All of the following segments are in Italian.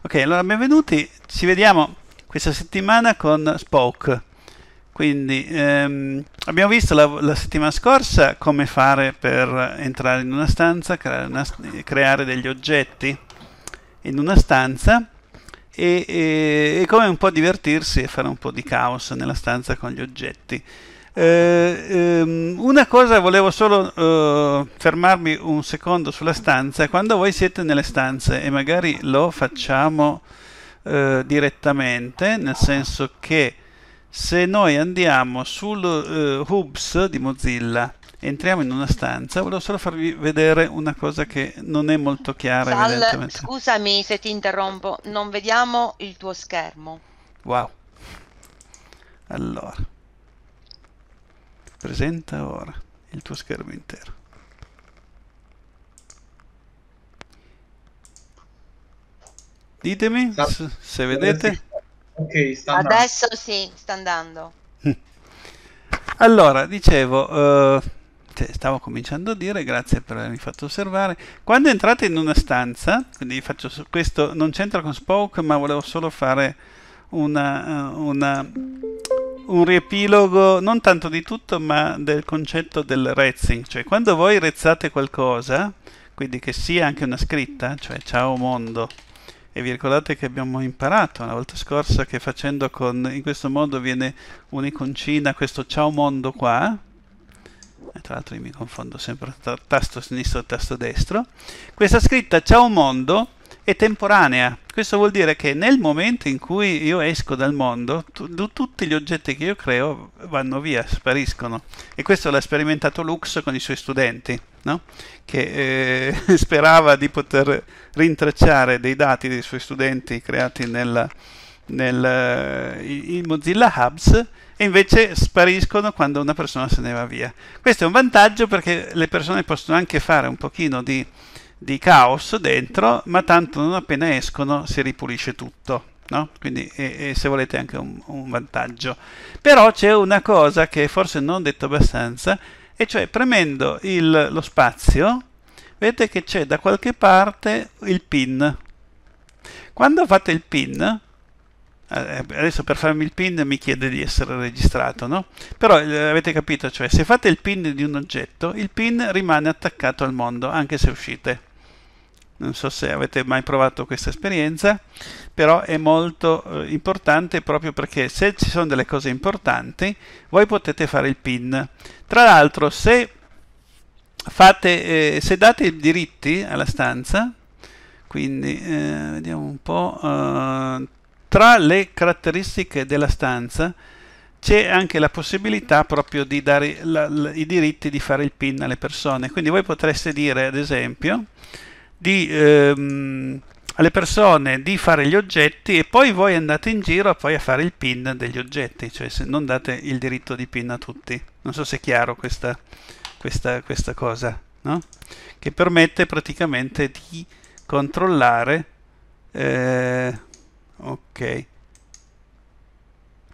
Ok, allora benvenuti, ci vediamo questa settimana con Spoke. Quindi ehm, abbiamo visto la, la, settimana scorsa come fare per entrare in una stanza, creare, una, creare degli oggetti in una stanza e, e, e come un po' divertirsi e fare un po' di caos nella stanza con gli oggetti. Eh, ehm, una cosa volevo solo eh, fermarmi un secondo sulla stanza. Quando voi siete nelle stanze e magari lo facciamo eh, direttamente, nel senso che se noi andiamo sul eh, Hubs di Mozilla, entriamo in una stanza, volevo solo farvi vedere una cosa che non è molto chiara. Sal, scusami se ti interrompo, non vediamo il tuo schermo. Wow. Allora. Presenta ora il tuo schermo intero. Ditemi se, se vedete. Okay, Adesso sì, sta andando. Allora, dicevo, eh, cioè, stavo cominciando a dire, grazie per avermi fatto osservare. Quando entrate in una stanza, quindi faccio questo, non c'entra con Spoke, ma volevo solo fare una, eh, una un riepilogo non tanto di tutto ma del concetto del rezzing, cioè quando voi rezzate qualcosa, quindi che sia anche una scritta, cioè ciao mondo, e vi ricordate che abbiamo imparato la volta scorsa che facendo con, in questo modo viene un'iconcina, questo ciao mondo qua, e tra l'altro io mi confondo sempre tra tasto sinistro e tasto destro, questa scritta ciao mondo è temporanea. Questo vuol dire che nel momento in cui io esco dal mondo, tu, tutti gli oggetti che io creo vanno via, spariscono. E questo l'ha sperimentato Lux con i suoi studenti, no? che eh, sperava di poter rintracciare dei dati dei suoi studenti creati nel, nel eh, in Mozilla Hubs e invece spariscono quando una persona se ne va via. Questo è un vantaggio perché le persone possono anche fare un pochino di di caos dentro, ma tanto non appena escono si ripulisce tutto. No? Quindi e, e se volete anche un, un vantaggio. Però c'è una cosa che forse non ho detto abbastanza, e cioè premendo il, lo spazio, vedete che c'è da qualche parte il pin. Quando fate il pin, eh, eh, adesso per farmi il pin mi chiede di essere registrato no? però eh, avete capito cioè se fate il pin di un oggetto il pin rimane attaccato al mondo anche se uscite non so se avete mai provato questa esperienza, però è molto eh, importante proprio perché se ci sono delle cose importanti, voi potete fare il pin. Tra l'altro, se, fate, eh, se date i diritti alla stanza, quindi eh, vediamo un po', eh, tra le caratteristiche della stanza c'è anche la possibilità proprio di dare la, la, i diritti di fare il pin alle persone. Quindi voi potreste dire, ad esempio, di, ehm, alle persone di fare gli oggetti e poi voi andate in giro poi a fare il pin degli oggetti, cioè non date il diritto di pin a tutti. Non so se è chiaro questa, questa, questa cosa, no? che permette praticamente di controllare eh, ok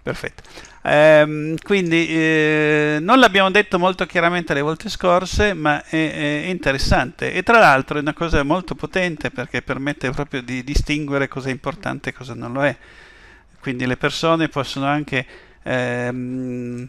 perfetto. Ehm, quindi eh, non l'abbiamo detto molto chiaramente le volte scorse, ma è, è interessante e tra l'altro è una cosa molto potente perché permette proprio di distinguere cosa è importante e cosa non lo è. Quindi le persone possono anche ehm,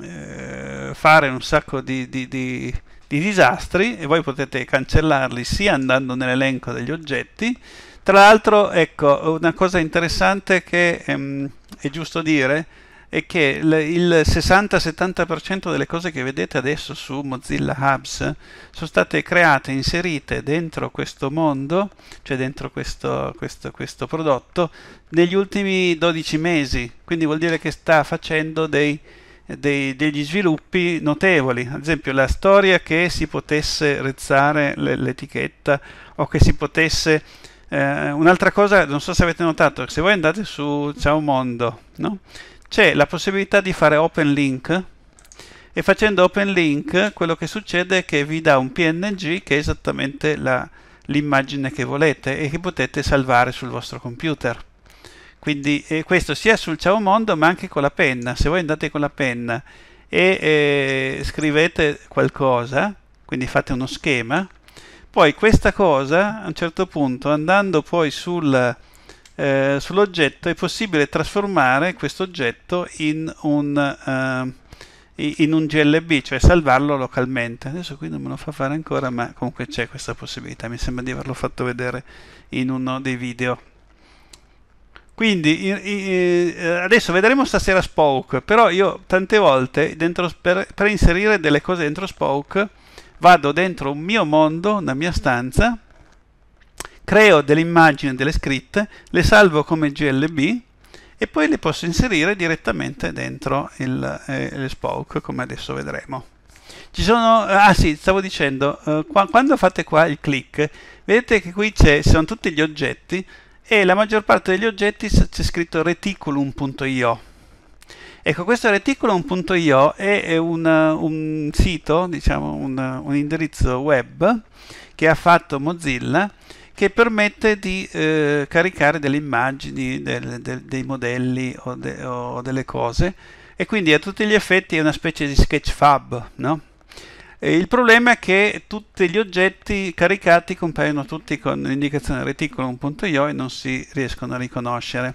eh, fare un sacco di, di, di, di disastri e voi potete cancellarli sia andando nell'elenco degli oggetti, tra l'altro, ecco, una cosa interessante che ehm, è giusto dire è che il 60-70% delle cose che vedete adesso su Mozilla Hubs sono state create, inserite dentro questo mondo, cioè dentro questo, questo, questo prodotto, negli ultimi 12 mesi. Quindi vuol dire che sta facendo dei, dei, degli sviluppi notevoli. Ad esempio la storia che si potesse rezzare l'etichetta o che si potesse eh, un'altra cosa, non so se avete notato, se voi andate su Ciao Mondo, no? c'è la possibilità di fare open link e facendo open link quello che succede è che vi dà un PNG che è esattamente l'immagine che volete e che potete salvare sul vostro computer. Quindi eh, questo sia sul Ciao Mondo ma anche con la penna. Se voi andate con la penna e eh, scrivete qualcosa, quindi fate uno schema, poi questa cosa, a un certo punto, andando poi sul, eh, sull'oggetto, è possibile trasformare questo oggetto in un, eh, in un GLB, cioè salvarlo localmente. Adesso qui non me lo fa fare ancora, ma comunque c'è questa possibilità. Mi sembra di averlo fatto vedere in uno dei video. Quindi eh, adesso vedremo stasera Spoke, però io tante volte dentro, per, per, inserire delle cose dentro Spoke vado dentro un mio mondo, una mia stanza, creo delle immagini, delle scritte, le salvo come GLB e poi le posso inserire direttamente dentro il, eh, il Spoke, come adesso vedremo. Ci sono, ah sì, stavo dicendo, eh, qua, quando fate qua il click, vedete che qui ci sono tutti gli oggetti e la maggior parte degli oggetti c'è scritto reticulum.io Ecco, questo reticolo.io è un, un sito, diciamo un, un, indirizzo web che ha fatto Mozilla che permette di eh, caricare delle immagini, del, del, dei modelli o, de, o, delle cose e quindi a tutti gli effetti è una specie di sketchfab, no? il problema è che tutti gli oggetti caricati compaiono tutti con l'indicazione reticolo.io e non si riescono a riconoscere.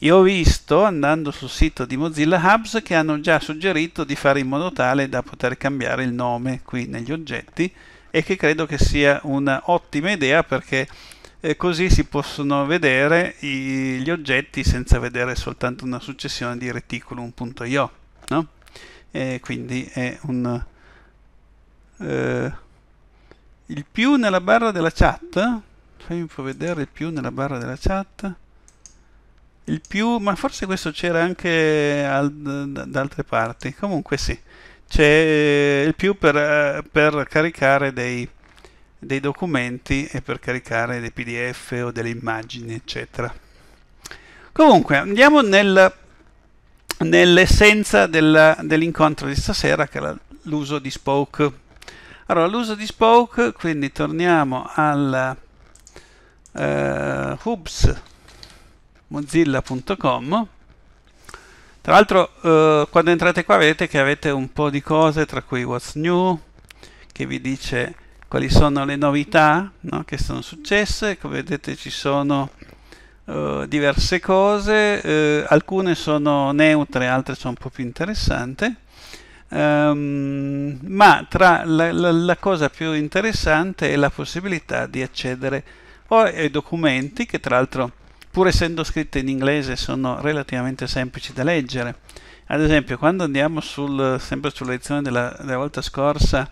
Io ho visto, andando sul sito di Mozilla Hubs, che hanno già suggerito di fare in modo tale da poter cambiare il nome qui negli oggetti e che credo che sia un'ottima idea perché eh, così si possono vedere gli oggetti senza vedere soltanto una successione di reticulum.io. No? E quindi è un... Eh, il più nella barra della chat? Fammi un po' vedere il più nella barra della chat. Il più, ma forse questo c'era anche al, da altre parti. Comunque sì, c'è il più per, per caricare dei, dei documenti e per caricare dei PDF o delle immagini, eccetera. Comunque, andiamo nel, nell'essenza dell'incontro di stasera, che era l'uso di Spoke. Allora, l'uso di Spoke, quindi torniamo al eh, Hubs mozilla.com tra l'altro eh, quando entrate qua vedete che avete un po' di cose tra cui what's new che vi dice quali sono le novità no, che sono successe come vedete ci sono eh, diverse cose eh, alcune sono neutre altre sono un po' più interessanti um, ma tra la, la, la cosa più interessante è la possibilità di accedere poi ai documenti che tra l'altro pur essendo scritte in inglese sono relativamente semplici da leggere. Ad esempio, quando andiamo sul, sempre sulla lezione della, della volta scorsa,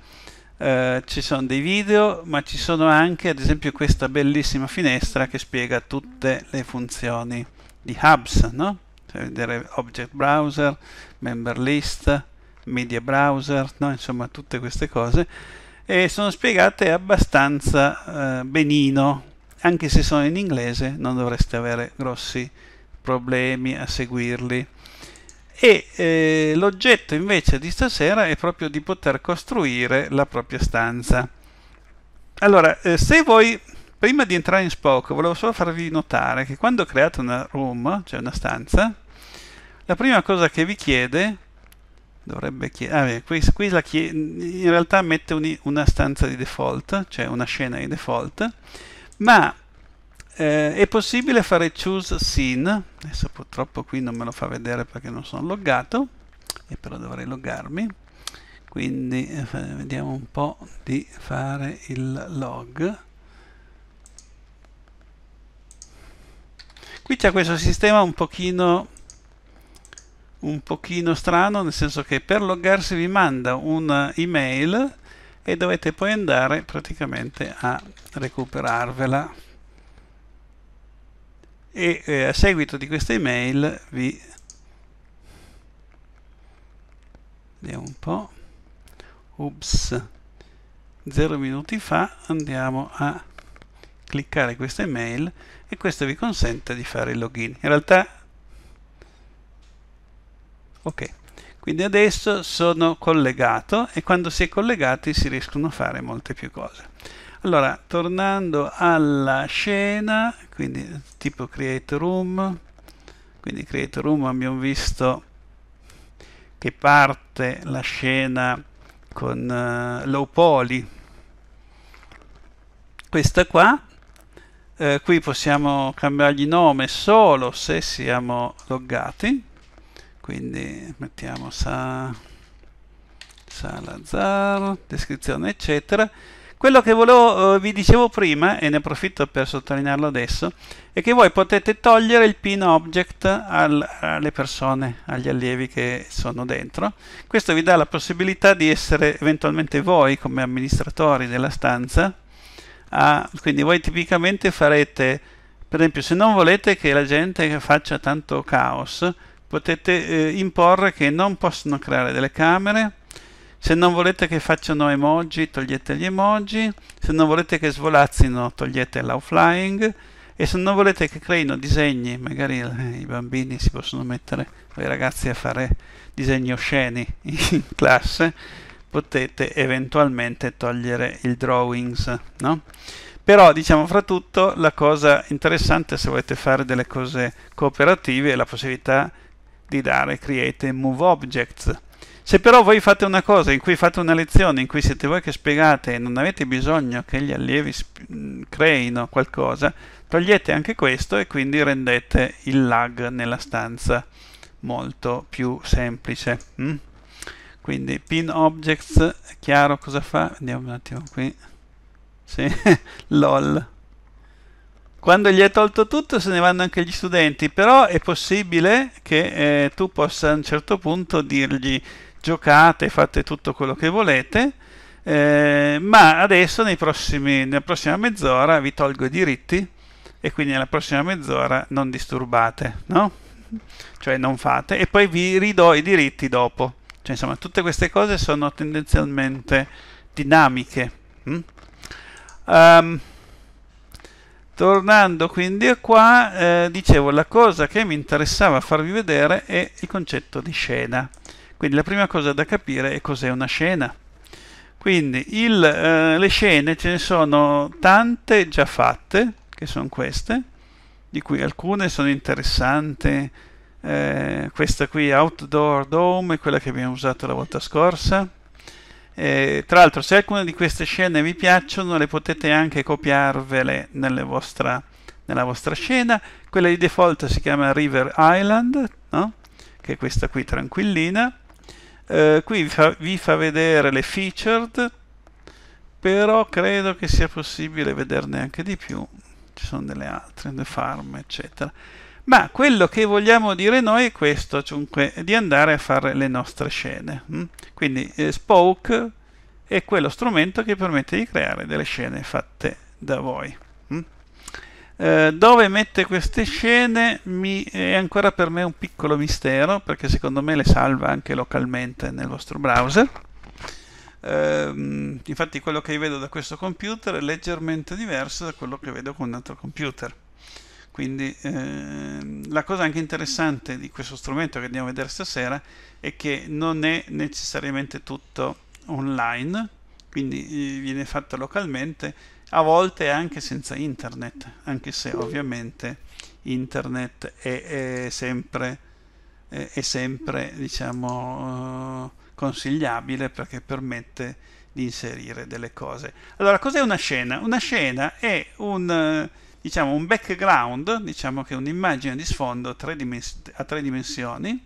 eh, ci sono dei video, ma ci sono anche, ad esempio, questa bellissima finestra che spiega tutte le funzioni di Hubs, no? Cioè vedere Object Browser, Member List, Media Browser, no? insomma tutte queste cose, e sono spiegate abbastanza eh, benino, anche se sono in inglese non dovreste avere grossi problemi a seguirli e eh, l'oggetto invece di stasera è proprio di poter costruire la propria stanza allora eh, se voi prima di entrare in Spock volevo solo farvi notare che quando create una room cioè una stanza la prima cosa che vi chiede dovrebbe chiedere ah, qui, qui chied in realtà mette un, una stanza di default cioè una scena di default ma eh, è possibile fare choose scene adesso purtroppo qui non me lo fa vedere perché non sono loggato e però dovrei loggarmi quindi eh, vediamo un po' di fare il log qui c'è questo sistema un pochino un pochino strano nel senso che per loggarsi vi manda un'email e dovete poi andare praticamente a recuperarvela e eh, a seguito di questa email vi vediamo un po' ups 0 minuti fa andiamo a cliccare questa email e questo vi consente di fare il login in realtà ok quindi adesso sono collegato e quando si è collegati si riescono a fare molte più cose allora, tornando alla scena, quindi tipo create room, quindi create room abbiamo visto che parte la scena con uh, low poly, questa qua, eh, qui possiamo cambiargli nome solo se siamo loggati, quindi mettiamo sa, Salazar, descrizione eccetera, quello che volevo, eh, vi dicevo prima, e ne approfitto per sottolinearlo adesso, è che voi potete togliere il pin object al, alle persone, agli allievi che sono dentro. Questo vi dà la possibilità di essere eventualmente voi come amministratori della stanza. A, ah, quindi voi tipicamente farete, per esempio, se non volete che la gente faccia tanto caos, potete eh, imporre che non possono creare delle camere, se non volete che facciano emoji, togliete gli emoji. Se non volete che svolazzino, togliete l'offline E se non volete che creino disegni, magari eh, i bambini si possono mettere, i ragazzi a fare disegni osceni in classe, potete eventualmente togliere il drawings, no? Però diciamo fra tutto la cosa interessante se volete fare delle cose cooperative è la possibilità di dare create move objects se però voi fate una cosa in cui fate una lezione, in cui siete voi che spiegate e non avete bisogno che gli allievi sp- mm, creino qualcosa, togliete anche questo e quindi rendete il lag nella stanza molto più semplice. Mm? Quindi pin objects, è chiaro cosa fa? Andiamo un attimo qui. Sì, lol. Quando gli hai tolto tutto se ne vanno anche gli studenti, però è possibile che eh, tu possa a un certo punto dirgli giocate, fate tutto quello che volete, eh, ma adesso prossimi, nella prossima mezz'ora vi tolgo i diritti e quindi nella prossima mezz'ora non disturbate, no? Cioè non fate e poi vi ridò i diritti dopo. Cioè, insomma, tutte queste cose sono tendenzialmente dinamiche. Mm? Um, tornando quindi a qua, eh, dicevo, la cosa che mi interessava farvi vedere è il concetto di scena. Quindi la prima cosa da capire è cos'è una scena. Quindi il, eh, le scene ce ne sono tante già fatte, che sono queste, di cui alcune sono interessanti. Eh, questa qui Outdoor Dome è quella che abbiamo usato la volta scorsa. Eh, tra l'altro se alcune di queste scene vi piacciono le potete anche copiarvele vostra, nella vostra scena. Quella di default si chiama River Island, no? che è questa qui tranquillina eh, qui vi fa, vi fa vedere le featured però credo che sia possibile vederne anche di più ci sono delle altre, le farm eccetera ma quello che vogliamo dire noi è questo, dunque di andare a fare le nostre scene. Mm? Quindi eh, Spoke è quello strumento che permette di creare delle scene fatte da voi. Eh, dove mette queste scene mi, è ancora per me un piccolo mistero, perché secondo me le salva anche localmente nel vostro browser. Eh, infatti quello che vedo da questo computer è leggermente diverso da quello che vedo con un altro computer. Quindi eh, la cosa anche interessante di questo strumento che andiamo a vedere stasera è che non è necessariamente tutto online, quindi eh, viene fatto localmente a volte anche senza internet, anche se ovviamente internet è, è sempre, è, è sempre diciamo, eh, consigliabile perché permette di inserire delle cose. Allora, cos'è una scena? Una scena è un, diciamo, un background, diciamo che è un'immagine di sfondo a tre, a tre dimensioni,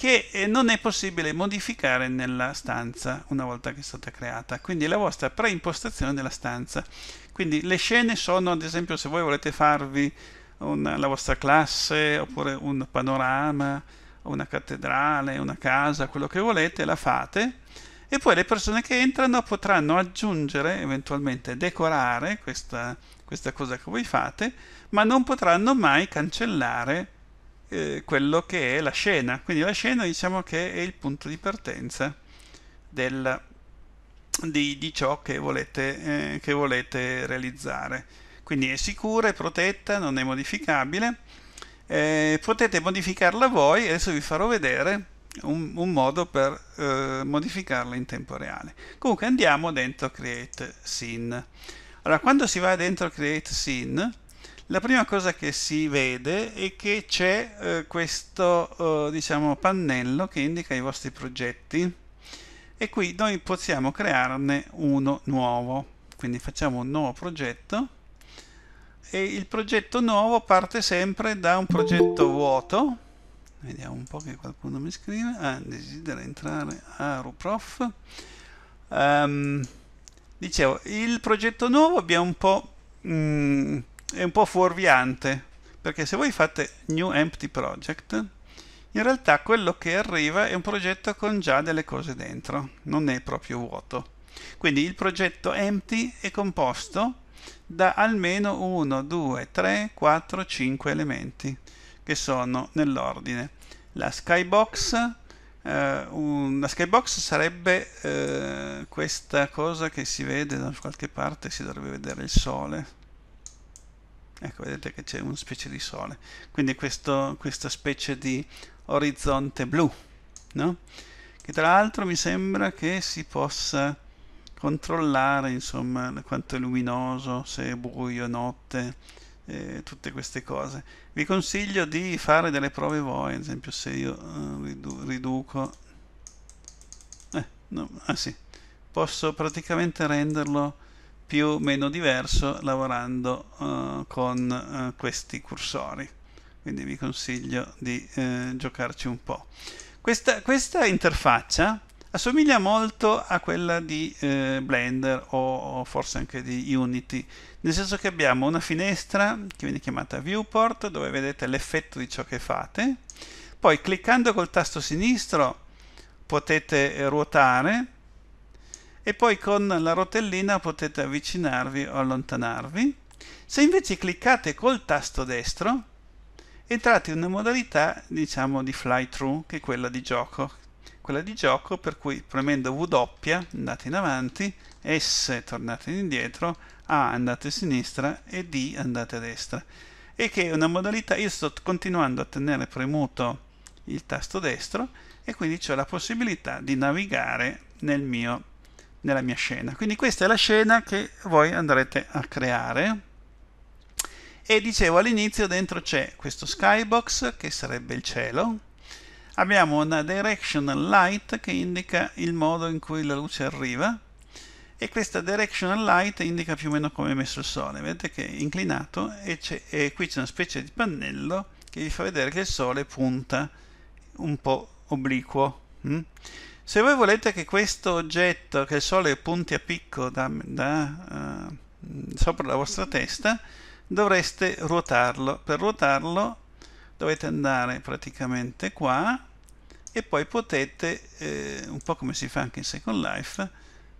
che eh, non è possibile modificare nella stanza una volta che è stata creata quindi la vostra preimpostazione della stanza quindi le scene sono ad esempio se voi volete farvi una, la vostra classe oppure un panorama una cattedrale, una casa, quello che volete, la fate e poi le persone che entrano potranno aggiungere, eventualmente decorare questa, questa cosa che voi fate, ma non potranno mai cancellare eh, quello che è la scena. Quindi la scena diciamo che è il punto di partenza del, di, di, ciò che volete, eh, che volete realizzare. Quindi è sicura, è protetta, non è modificabile. Eh, potete modificarla voi, adesso vi farò vedere un, un modo per eh, modificarla in tempo reale. Comunque andiamo dentro Create Scene. Allora, quando si va dentro Create Scene, la prima cosa che si vede è che c'è eh, questo eh, diciamo, pannello che indica i vostri progetti e qui noi possiamo crearne uno nuovo quindi facciamo un nuovo progetto e il progetto nuovo parte sempre da un progetto vuoto vediamo un po' che qualcuno mi scrive ah, desidera entrare a Ruprof um, ehm, dicevo il progetto nuovo abbiamo un po' mh, mm, è un po' fuorviante, perché se voi fate New Empty Project, in realtà quello che arriva è un progetto con già delle cose dentro, non è proprio vuoto. Quindi il progetto empty è composto da almeno 1, 2, 3, 4, 5 elementi che sono nell'ordine. La skybox, eh, un, skybox sarebbe eh, questa cosa che si vede da qualche parte, si dovrebbe vedere il sole, ecco vedete che c'è una specie di sole quindi questo, questa specie di orizzonte blu no? che tra l'altro mi sembra che si possa controllare insomma quanto è luminoso se è buio, notte eh, tutte queste cose vi consiglio di fare delle prove voi ad esempio se io eh, ridu riduco eh, no, ah sì posso praticamente renderlo più o meno diverso lavorando uh, con uh, questi cursori quindi vi consiglio di eh, giocarci un po' questa, questa, interfaccia assomiglia molto a quella di eh, Blender o, o forse anche di Unity nel senso che abbiamo una finestra che viene chiamata viewport dove vedete l'effetto di ciò che fate poi cliccando col tasto sinistro potete ruotare e poi con la rotellina potete avvicinarvi o allontanarvi. Se invece cliccate col tasto destro entrate in una modalità diciamo di fly through che è quella di gioco quella di gioco per cui premendo W andate in avanti S tornate indietro A andate a sinistra e D andate a destra e che è una modalità io sto continuando a tenere premuto il tasto destro e quindi ho la possibilità di navigare nel mio nella mia scena. Quindi questa è la scena che voi andrete a creare. E dicevo all'inizio dentro c'è questo skybox che sarebbe il cielo. Abbiamo una directional light che indica il modo in cui la luce arriva e questa directional light indica più o meno come è messo il sole. Vedete che è inclinato e, è, e qui c'è una specie di pannello che vi fa vedere che il sole punta un po' obliquo. Mm? Se voi volete che questo oggetto, che il Sole punti a picco da, da, uh, sopra la vostra testa, dovreste ruotarlo. Per ruotarlo dovete andare praticamente qua e poi potete, eh, un po' come si fa anche in Second Life,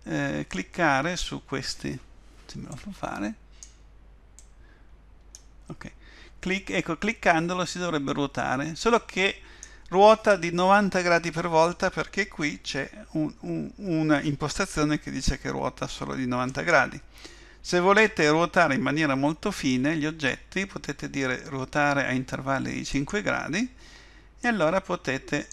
eh, cliccare su questi, se me lo fa fare, ok, Clic, ecco cliccandolo si dovrebbe ruotare, solo che ruota di 90 gradi per volta perché qui c'è un, un, una impostazione che dice che ruota solo di 90 gradi. Se volete ruotare in maniera molto fine gli oggetti potete dire ruotare a intervalli di 5 gradi e allora potete,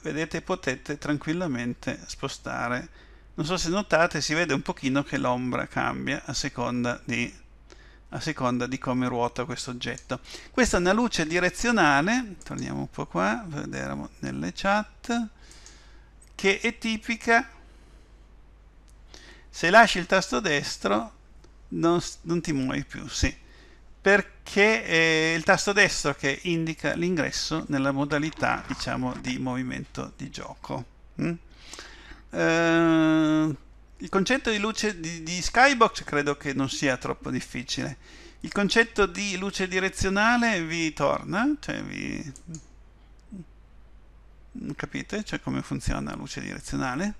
vedete, potete tranquillamente spostare. Non so se notate, si vede un pochino che l'ombra cambia a seconda di a seconda di come ruota questo oggetto. Questa è una luce direzionale, torniamo un po' qua, vediamo nelle chat, che è tipica, se lasci il tasto destro non, non ti muovi più, sì, perché è il tasto destro che indica l'ingresso nella modalità, diciamo, di movimento di gioco. Mm? Uh, il concetto di luce di, di, skybox credo che non sia troppo difficile. Il concetto di luce direzionale vi torna? Cioè vi... Mm, capite? Cioè come funziona la luce direzionale?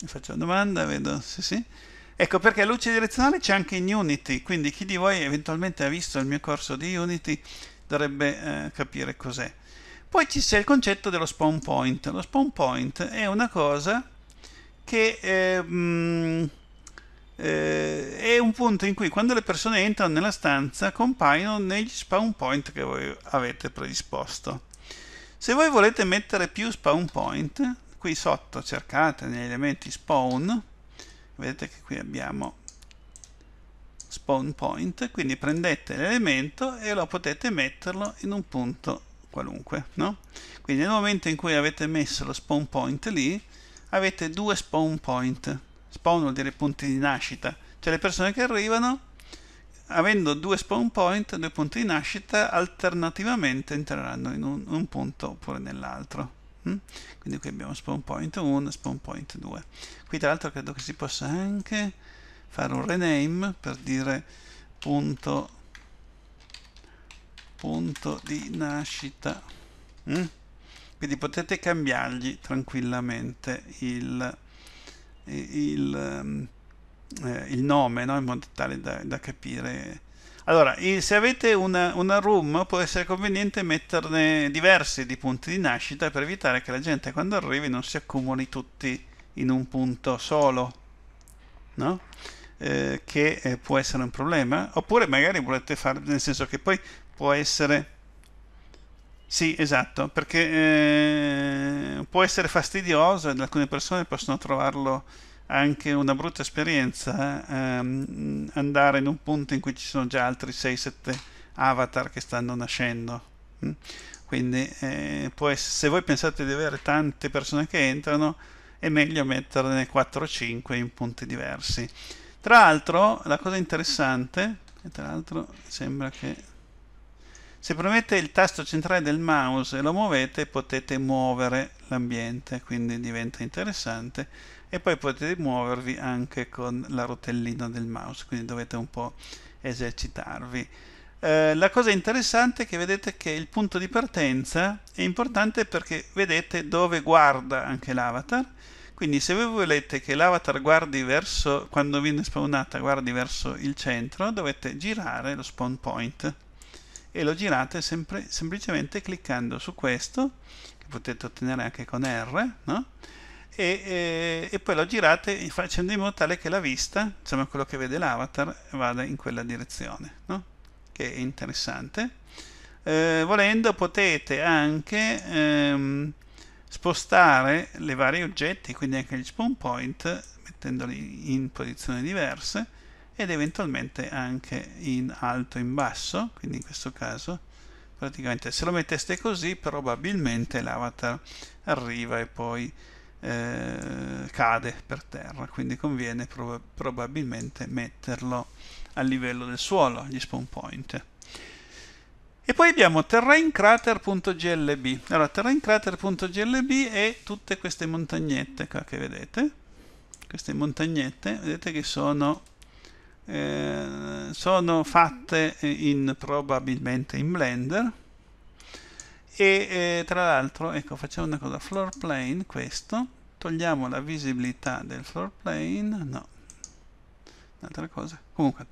Vi faccio una domanda, vedo se sì, sì. Ecco perché luce direzionale c'è anche in Unity, quindi chi di voi eventualmente ha visto il mio corso di Unity dovrebbe eh, capire cos'è. Poi ci c'è il concetto dello spawn point. Lo spawn point è una cosa che eh, mh, eh, è un punto in cui quando le persone entrano nella stanza compaiono negli spawn point che voi avete predisposto. Se voi volete mettere più spawn point, qui sotto cercate negli elementi spawn, vedete che qui abbiamo spawn point, quindi prendete l'elemento e lo potete metterlo in un punto qualunque, no? Quindi nel momento in cui avete messo lo spawn point lì, avete due spawn point. Spawn vuol dire punti di nascita, cioè le persone che arrivano avendo due spawn point, due punti di nascita, alternativamente entreranno in un, un punto oppure nell'altro. Mm? Quindi qui abbiamo spawn point 1 spawn point 2. Qui tra l'altro credo che si possa anche fare un rename per dire punto, punto di nascita. Mm? quindi potete cambiargli tranquillamente il, il, ehm, eh, il nome no? in modo tale da, da capire allora se avete una, una, room può essere conveniente metterne diversi di punti di nascita per evitare che la gente quando arrivi non si accumuli tutti in un punto solo no? eh, che eh, può essere un problema oppure magari volete fare nel senso che poi può essere sì, esatto, perché eh, può essere fastidioso ed alcune persone possono trovarlo anche una brutta esperienza ehm, andare in un punto in cui ci sono già altri 6-7 avatar che stanno nascendo. Mm? Quindi eh, essere, se voi pensate di avere tante persone che entrano, è meglio metterne 4 5 in punti diversi. Tra l'altro, la cosa interessante, tra l'altro sembra che se premete il tasto centrale del mouse e lo muovete potete muovere l'ambiente, quindi diventa interessante e poi potete muovervi anche con la rotellina del mouse, quindi dovete un po' esercitarvi. Eh, la cosa interessante è che vedete che il punto di partenza è importante perché vedete dove guarda anche l'avatar, quindi se voi volete che l'avatar guardi verso, quando viene spawnata, guardi verso il centro, dovete girare lo spawn point e lo girate sempre, semplicemente cliccando su questo che potete ottenere anche con R no? e, e, e, poi lo girate facendo in modo tale che la vista insomma quello che vede l'avatar vada in quella direzione no? che è interessante eh, volendo potete anche ehm, spostare le varie oggetti quindi anche gli spawn point mettendoli in posizioni diverse ed eventualmente anche in alto in basso quindi in questo caso praticamente se lo metteste così probabilmente l'avatar arriva e poi eh, cade per terra quindi conviene prob probabilmente metterlo a livello del suolo gli spawn point e poi abbiamo terraincrater.glb allora terraincrater.glb è tutte queste montagnette qua che vedete queste montagnette vedete che sono eh, sono fatte eh, in, probabilmente in Blender e eh, tra l'altro ecco facciamo una cosa floor plane questo togliamo la visibilità del floor plane no un'altra cosa comunque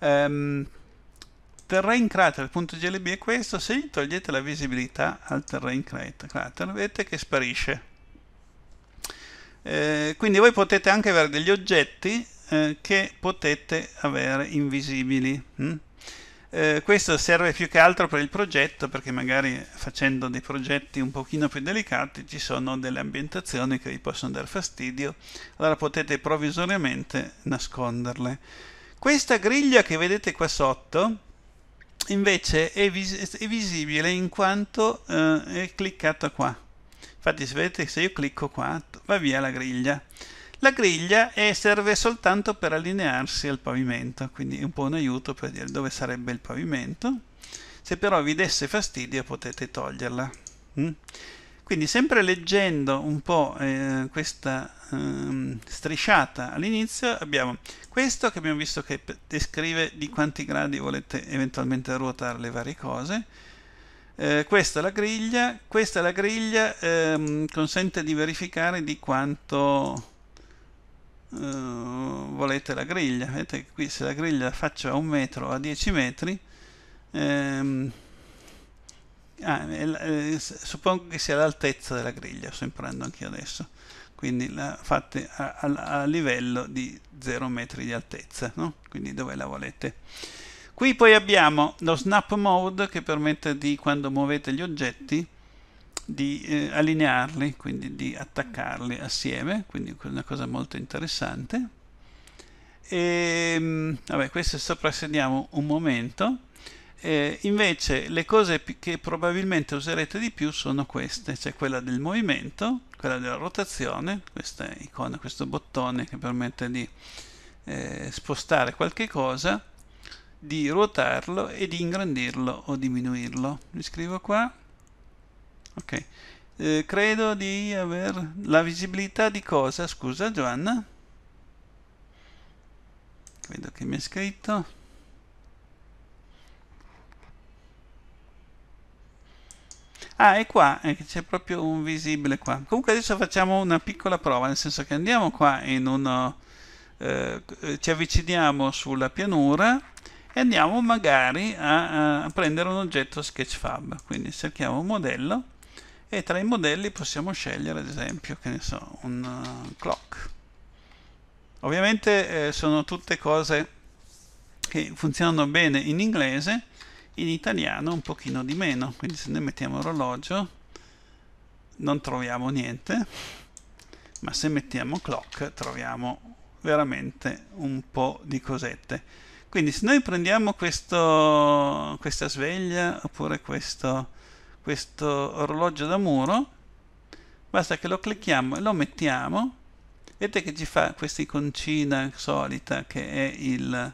ehm, terrain crater.glb è questo se gli togliete la visibilità al terrain crater vedete che sparisce eh, quindi voi potete anche avere degli oggetti eh, che potete avere invisibili. Hm? Eh, questo serve più che altro per il progetto perché magari facendo dei progetti un pochino più delicati ci sono delle ambientazioni che vi possono dar fastidio, allora potete provvisoriamente nasconderle. Questa griglia che vedete qua sotto invece è, vis è visibile in quanto eh, è cliccata qua. Infatti se vedete se io clicco qua va via la griglia. La griglia eh, serve soltanto per allinearsi al pavimento, quindi è un po' un aiuto per dire dove sarebbe il pavimento. Se però vi desse fastidio potete toglierla. Mm. Quindi sempre leggendo un po' eh, questa eh, strisciata all'inizio abbiamo questo che abbiamo visto che descrive di quanti gradi volete eventualmente ruotare le varie cose. Eh, questa è la griglia, questa è la griglia ehm, consente di verificare di quanto uh, volete la griglia vedete che qui se la griglia la faccio a un metro a 10 metri ehm, ah, eh, suppongo che sia l'altezza della griglia sto imparando anche adesso quindi la fate a, a, a livello di 0 metri di altezza no? quindi dove la volete qui poi abbiamo lo snap mode che permette di quando muovete gli oggetti di eh, allinearli, quindi di attaccarli assieme, quindi una cosa molto interessante. E, ehm, vabbè, questo soprassediamo un momento. Eh, invece le cose che probabilmente userete di più sono queste, cioè quella del movimento, quella della rotazione, questa icona, questo bottone che permette di eh, spostare qualche cosa, di ruotarlo e di ingrandirlo o diminuirlo. Mi scrivo qua ok eh, credo di aver la visibilità di cosa scusa Giovanna credo che mi ha scritto ah è qua c'è proprio un visibile qua comunque adesso facciamo una piccola prova nel senso che andiamo qua in uno eh, eh, ci avviciniamo sulla pianura e andiamo magari a, a prendere un oggetto sketchfab quindi cerchiamo un modello e tra i modelli possiamo scegliere ad esempio che ne so, un uh, clock ovviamente eh, sono tutte cose che funzionano bene in inglese in italiano un pochino di meno quindi se noi mettiamo orologio non troviamo niente ma se mettiamo clock troviamo veramente un po' di cosette quindi se noi prendiamo questo, questa sveglia oppure questo questo orologio da muro basta che lo clicchiamo e lo mettiamo vedete che ci fa questa iconcina solita che è il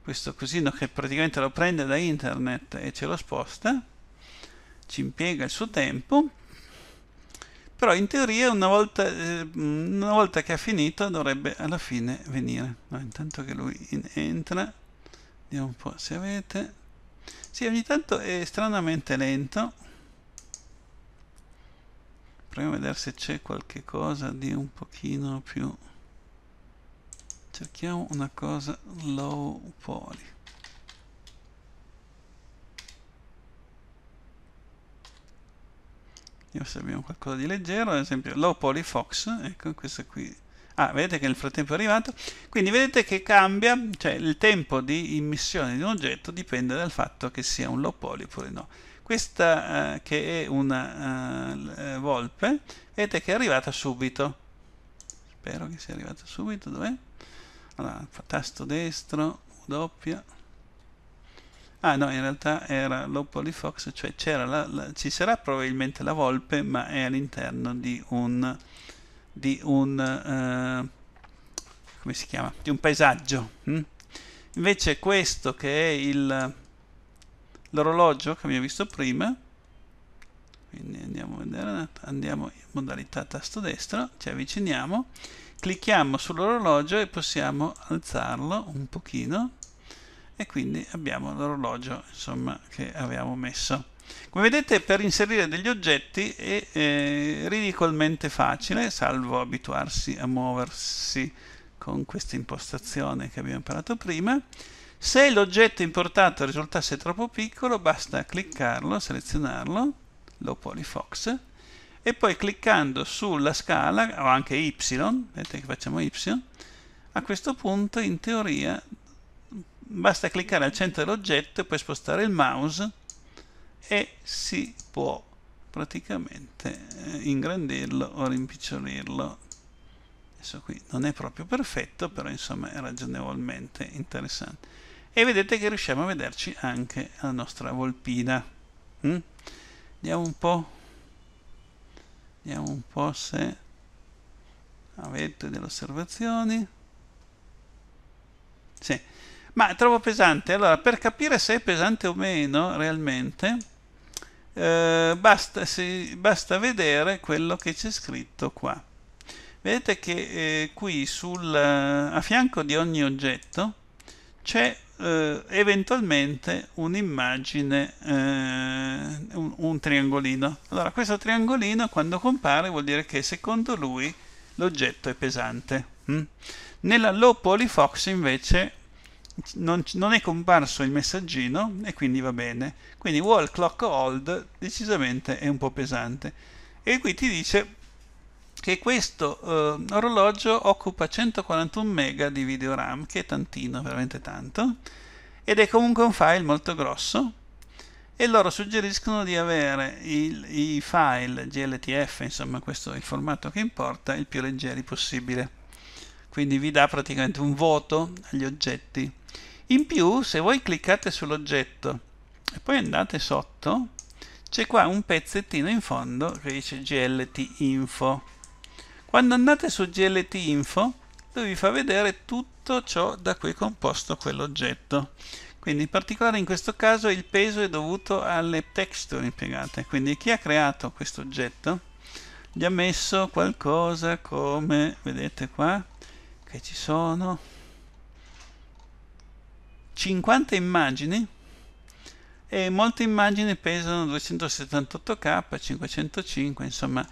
questo cosino che praticamente lo prende da internet e ce lo sposta ci impiega il suo tempo però in teoria una volta, eh, una volta che ha finito dovrebbe alla fine venire no, intanto che lui in entra vediamo un po' se avete sì ogni tanto è stranamente lento proviamo a vedere se c'è qualche cosa di un pochino più cerchiamo una cosa low poly vediamo se abbiamo qualcosa di leggero ad esempio low poly fox ecco questa qui ah vedete che nel frattempo è arrivato quindi vedete che cambia cioè il tempo di immissione di un oggetto dipende dal fatto che sia un low poly oppure no questa eh, che è una eh, eh volpe vedete che è arrivata subito spero che sia arrivata subito dov'è? allora tasto destro doppia ah no in realtà era fox cioè la, la, ci sarà probabilmente la volpe ma è all'interno di un di un eh, come si chiama? di un paesaggio hm? invece questo che è il l'orologio che abbiamo visto prima quindi andiamo a vedere andiamo in modalità tasto destro ci avviciniamo clicchiamo sull'orologio e possiamo alzarlo un pochino e quindi abbiamo l'orologio insomma che avevamo messo come vedete per inserire degli oggetti è, è eh, ridicolmente facile salvo abituarsi a muoversi con questa impostazione che abbiamo imparato prima se l'oggetto importato risultasse troppo piccolo, basta cliccarlo, selezionarlo, lo Polyfox, e poi cliccando sulla scala, o anche Y, vedete che facciamo Y, a questo punto in teoria basta cliccare al centro dell'oggetto e poi spostare il mouse e si può praticamente eh, ingrandirlo o rimpicciolirlo adesso qui non è proprio perfetto però insomma è ragionevolmente interessante e vedete che riusciamo a vederci anche la nostra volpina mm? vediamo un po' vediamo un po' se avete delle osservazioni sì ma troppo pesante allora per capire se è pesante o meno realmente eh, basta, sì, basta vedere quello che c'è scritto qua vedete che eh, qui sul, eh, a fianco di ogni oggetto c'è eh, eventualmente un'immagine, eh, un, un triangolino. Allora questo triangolino quando compare vuol dire che secondo lui l'oggetto è pesante. Mm? Nella low poly fox invece non, non, è comparso il messaggino e quindi va bene. Quindi wall clock hold decisamente è un po' pesante. E qui ti dice che questo eh, orologio occupa 141 MB di video RAM, che è tantino, veramente tanto, ed è comunque un file molto grosso, e loro suggeriscono di avere il, i file GLTF, insomma questo è il formato che importa, il più leggeri possibile. Quindi vi dà praticamente un voto agli oggetti. In più, se voi cliccate sull'oggetto e poi andate sotto, c'è qua un pezzettino in fondo che dice GLT Info quando andate su GLT Info, lui vi fa vedere tutto ciò da cui è composto quell'oggetto. Quindi in particolare in questo caso il peso è dovuto alle texture impiegate, quindi chi ha creato questo oggetto gli ha messo qualcosa come, vedete qua, che ci sono 50 immagini e molte immagini pesano 278k, 505, insomma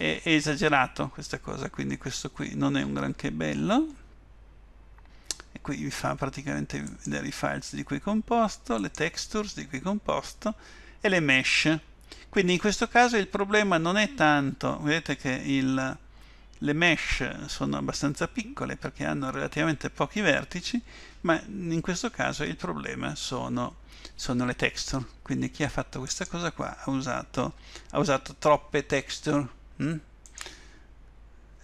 è, è esagerato questa cosa, quindi questo qui non è un granché bello. E qui vi fa praticamente vedere i files di cui è composto, le textures di cui è composto e le mesh. Quindi in questo caso il problema non è tanto, vedete che il, le mesh sono abbastanza piccole perché hanno relativamente pochi vertici, ma in questo caso il problema sono, sono le texture. Quindi chi ha fatto questa cosa qua ha usato, ha usato troppe texture Mm?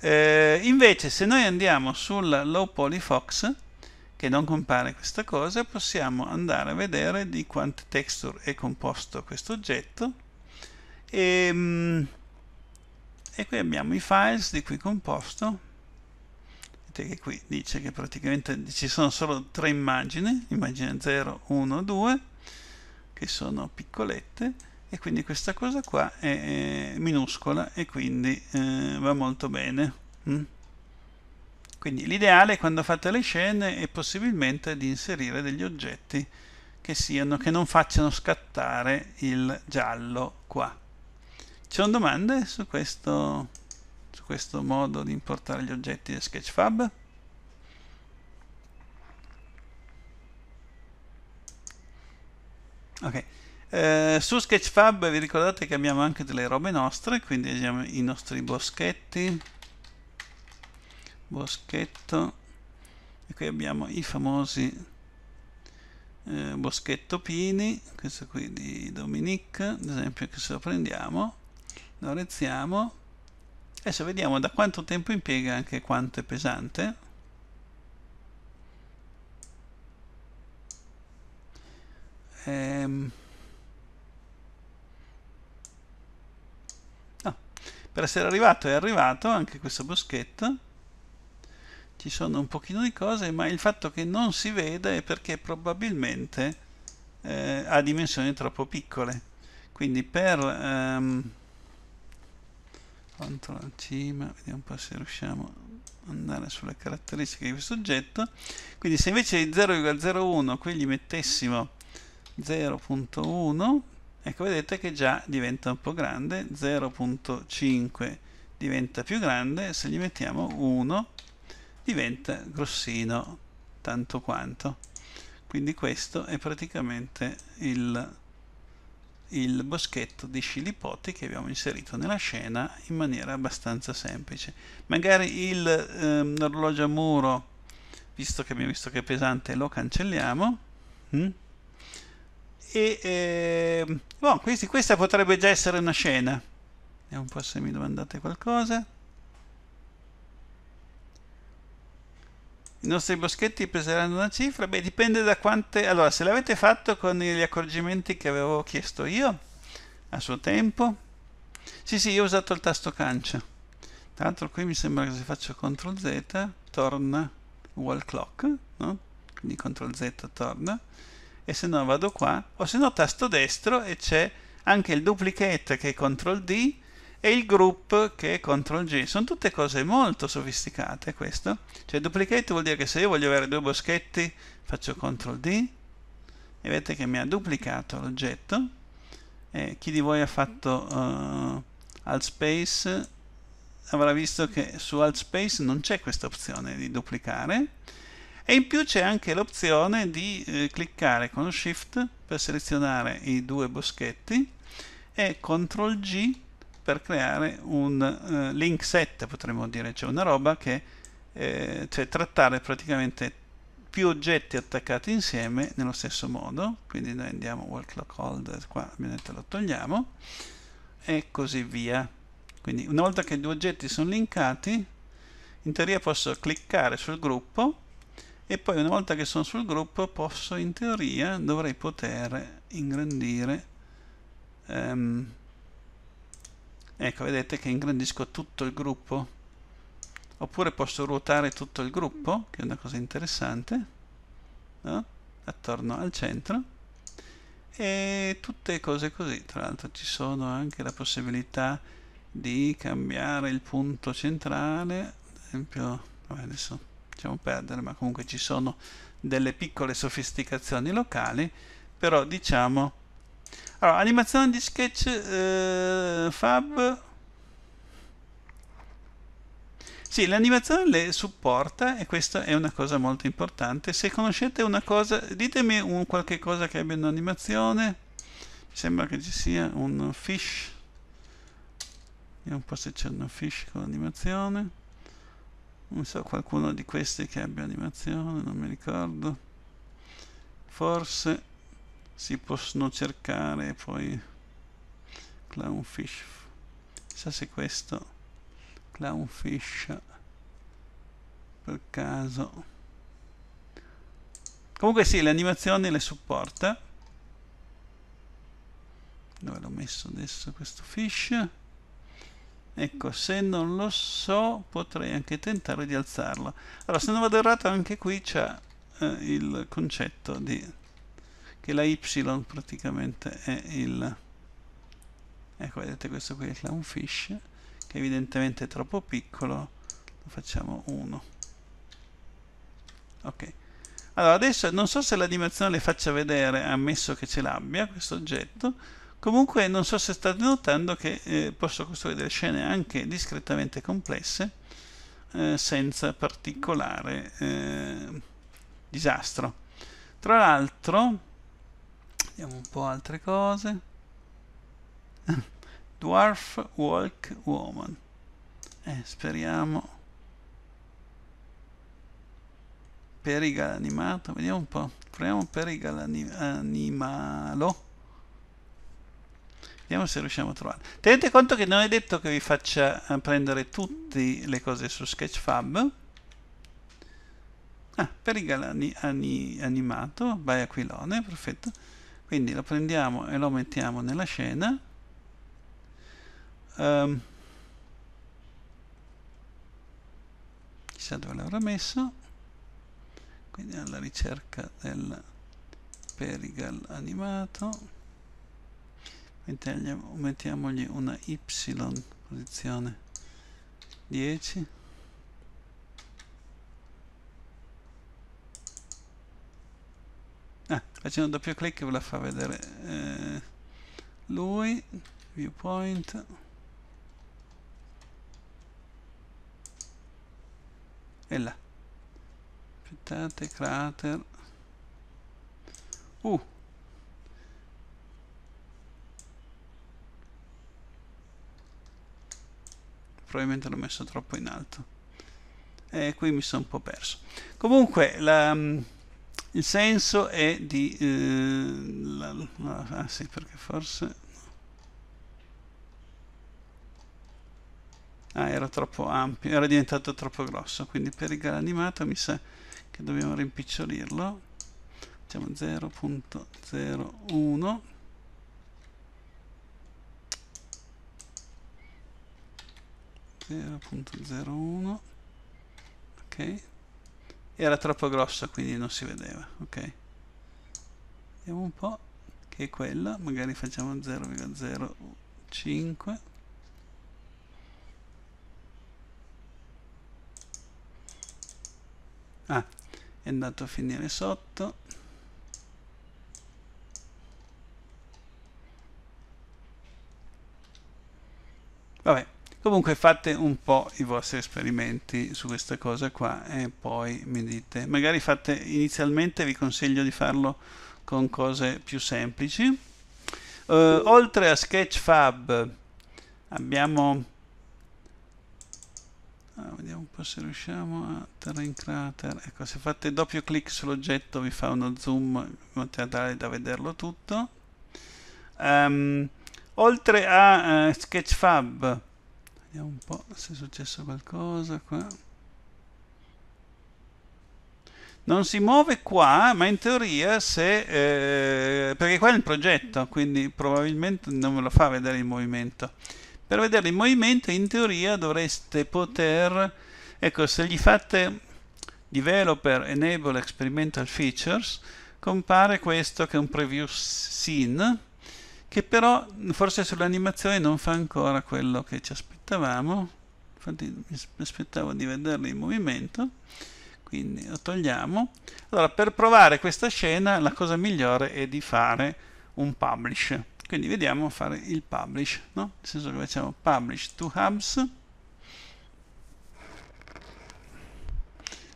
Eh, invece se noi andiamo sulla low poly fox, che non compare questa cosa, possiamo andare a vedere di quante texture è composto questo oggetto e, ehm, e qui abbiamo i files di cui è composto vedete che qui dice che praticamente ci sono solo tre immagini immagine 0, 1, 2 che sono piccolette e quindi questa cosa qua è, è minuscola e quindi eh, va molto bene mm? quindi l'ideale quando fate le scene è possibilmente di inserire degli oggetti che siano che non facciano scattare il giallo qua ci sono domande su questo su questo modo di importare gli oggetti da Sketchfab ok eh, su Sketchfab vi ricordate che abbiamo anche delle robe nostre, quindi abbiamo i nostri boschetti, boschetto, e qui abbiamo i famosi eh, boschetto pini, questo qui di Dominique, ad esempio che se lo prendiamo, lo rezziamo, adesso vediamo da quanto tempo impiega anche quanto è pesante, Ehm... per essere arrivato è arrivato anche questo boschetto ci sono un pochino di cose ma il fatto che non si veda è perché probabilmente eh, ha dimensioni troppo piccole quindi per ehm, CTRL cima vediamo un po' se riusciamo ad andare sulle caratteristiche di questo oggetto quindi se invece di 0,01 qui gli mettessimo 0.1 ecco vedete che già diventa un po' grande 0.5 diventa più grande se gli mettiamo 1 diventa grossino tanto quanto quindi questo è praticamente il, il boschetto di scilipoti che abbiamo inserito nella scena in maniera abbastanza semplice magari ehm, l'orologio ehm, a muro visto che abbiamo visto che è pesante lo cancelliamo hm? E eh, bon, questi, questa potrebbe già essere una scena. Vediamo un po' se mi domandate qualcosa. I nostri boschetti peseranno una cifra? Beh, dipende da quante... Allora, se l'avete fatto con gli accorgimenti che avevo chiesto io, a suo tempo... Sì, sì, io ho usato il tasto cancia. Tra l'altro qui mi sembra che se faccio CTRL Z torna wall clock, no? Quindi CTRL Z torna e se no vado qua o se no tasto destro e c'è anche il duplicate che è CTRL D e il group che è CTRL G. Sono tutte cose molto sofisticate questo. Cioè duplicate vuol dire che se io voglio avere due boschetti faccio CTRL D e vedete che mi ha duplicato l'oggetto. Eh, chi di voi ha fatto uh, eh, Alt Space avrà visto che su Alt Space non c'è questa opzione di duplicare e in più c'è anche l'opzione di eh, cliccare con Shift per selezionare i due boschetti e Ctrl G per creare un eh, link set potremmo dire, cioè una roba che eh, cioè trattare praticamente più oggetti attaccati insieme nello stesso modo quindi noi andiamo work clock hold qua ovviamente lo togliamo e così via quindi una volta che i due oggetti sono linkati in teoria posso cliccare sul gruppo e poi una volta che sono sul gruppo posso in teoria dovrei poter ingrandire um, ecco vedete che ingrandisco tutto il gruppo oppure posso ruotare tutto il gruppo che è una cosa interessante no? attorno al centro e tutte cose così tra l'altro ci sono anche la possibilità di cambiare il punto centrale ad esempio vabbè, adesso lasciamo perdere, ma comunque ci sono delle piccole sofisticazioni locali, però diciamo... Allora, animazione di sketch eh, fab... Sì, l'animazione le supporta e questa è una cosa molto importante. Se conoscete una cosa, ditemi un qualche cosa che abbia un'animazione. Mi sembra che ci sia un fish. Vediamo un po' se c'è un fish con l'animazione non so qualcuno di questi che abbia animazione non mi ricordo forse si possono cercare poi clownfish chissà se questo clownfish per caso comunque sì le animazioni le supporta dove l'ho messo adesso questo fish ecco se non lo so potrei anche tentare di alzarlo allora se non vado errato anche qui c'è eh, il concetto di che la y praticamente è il ecco vedete questo qui è il clownfish che evidentemente è troppo piccolo lo facciamo 1 ok allora adesso non so se l'animazione le faccia vedere ammesso che ce l'abbia questo oggetto Comunque non so se state notando che eh, posso costruire delle scene anche discretamente complesse eh, senza particolare eh, disastro. Tra l'altro, vediamo un po' altre cose. Dwarf Walk Woman. Eh, speriamo. Perigal animato, vediamo un po'. Proviamo Perigal anim animalo Vediamo se riusciamo a trovare. Tenete conto che non è detto che vi faccia eh, prendere tutte le cose su Sketchfab. Ah, per il galani ani, animato, vai aquilone, perfetto. Quindi lo prendiamo e lo mettiamo nella scena. Um, chissà dove l'avrà messo. Quindi alla ricerca del perigal animato mettiamogli una y posizione 10 ah, facendo doppio clic ve la fa vedere eh, lui viewpoint e là aspettate crater uh probabilmente l'ho messo troppo in alto e qui mi sono un po' perso comunque la, mm, il senso è di eh, la, la, ah sì perché forse ah era troppo ampio era diventato troppo grosso quindi per il gara animato mi sa che dobbiamo rimpicciolirlo facciamo 0.01 0.01 ok era troppo grossa quindi non si vedeva ok vediamo un po' che è quella magari facciamo 0,05 ah è andato a finire sotto vabbè Comunque fate un po' i vostri esperimenti su questa cosa qua e poi mi dite. Magari fate inizialmente, vi consiglio di farlo con cose più semplici. Uh, oltre a Sketchfab abbiamo... Ah, vediamo un po' se riusciamo a Terrain Crater. Ecco, se fate doppio clic sull'oggetto vi fa uno zoom in tale da vederlo tutto. Um, oltre a uh, Sketchfab Vediamo un po' se è successo qualcosa qua. Non si muove qua, ma in teoria se... Eh, perché qua è il progetto, quindi probabilmente non me lo fa vedere in movimento. Per vedere in movimento in teoria dovreste poter... Ecco, se gli fate developer enable experimental features, compare questo che è un preview scene, che però forse sull'animazione non fa ancora quello che ci aspettiamo aspettavamo infatti mi aspettavo di vederli in movimento quindi lo togliamo allora per provare questa scena la cosa migliore è di fare un publish quindi vediamo fare il publish no? nel senso che facciamo publish to hubs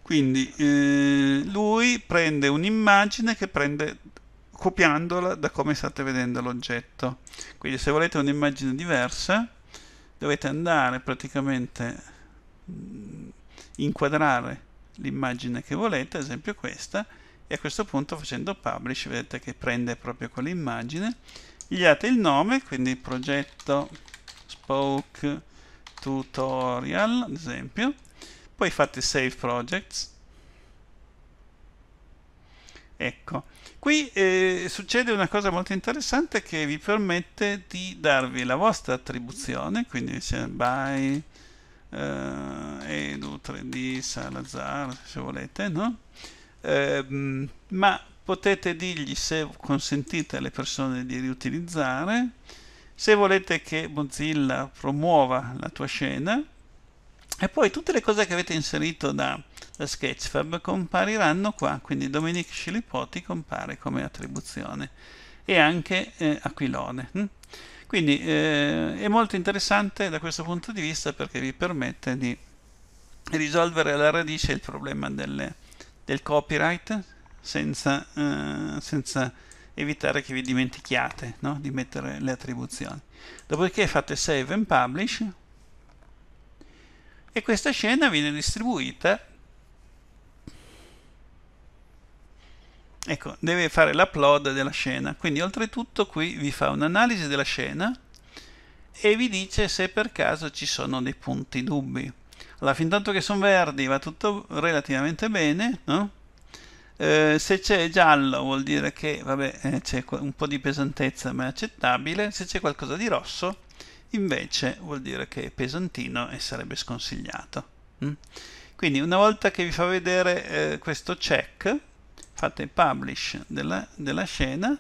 quindi eh, lui prende un'immagine che prende copiandola da come state vedendo l'oggetto quindi se volete un'immagine diversa dovete andare praticamente mm, inquadrare l'immagine che volete, ad esempio questa, e a questo punto facendo publish vedete che prende proprio quell'immagine, gli date il nome, quindi progetto spoke tutorial, ad esempio, poi fate save projects, ecco, Qui eh, succede una cosa molto interessante che vi permette di darvi la vostra attribuzione, quindi dice by eh, edu3d salazar se volete, no? Eh, ma potete dirgli se consentite alle persone di riutilizzare, se volete che Mozilla promuova la tua scena e poi tutte le cose che avete inserito da Sketchfab compariranno qua, quindi Dominic Scilipoti compare come attribuzione e anche eh, Aquilone. Hm? Quindi eh, è molto interessante da questo punto di vista perché vi permette di risolvere alla radice il problema delle, del copyright senza, eh, senza, evitare che vi dimentichiate no? di mettere le attribuzioni. Dopodiché fate save and publish e questa scena viene distribuita ecco, deve fare l'upload della scena. Quindi oltretutto qui vi fa un'analisi della scena e vi dice se per caso ci sono dei punti dubbi. Allora, fin tanto che sono verdi va tutto relativamente bene, no? Eh, se c'è giallo vuol dire che vabbè, eh, c'è un po' di pesantezza ma è accettabile, se c'è qualcosa di rosso invece vuol dire che è pesantino e sarebbe sconsigliato. Mm? Quindi una volta che vi fa vedere eh, questo check, fate publish della, della scena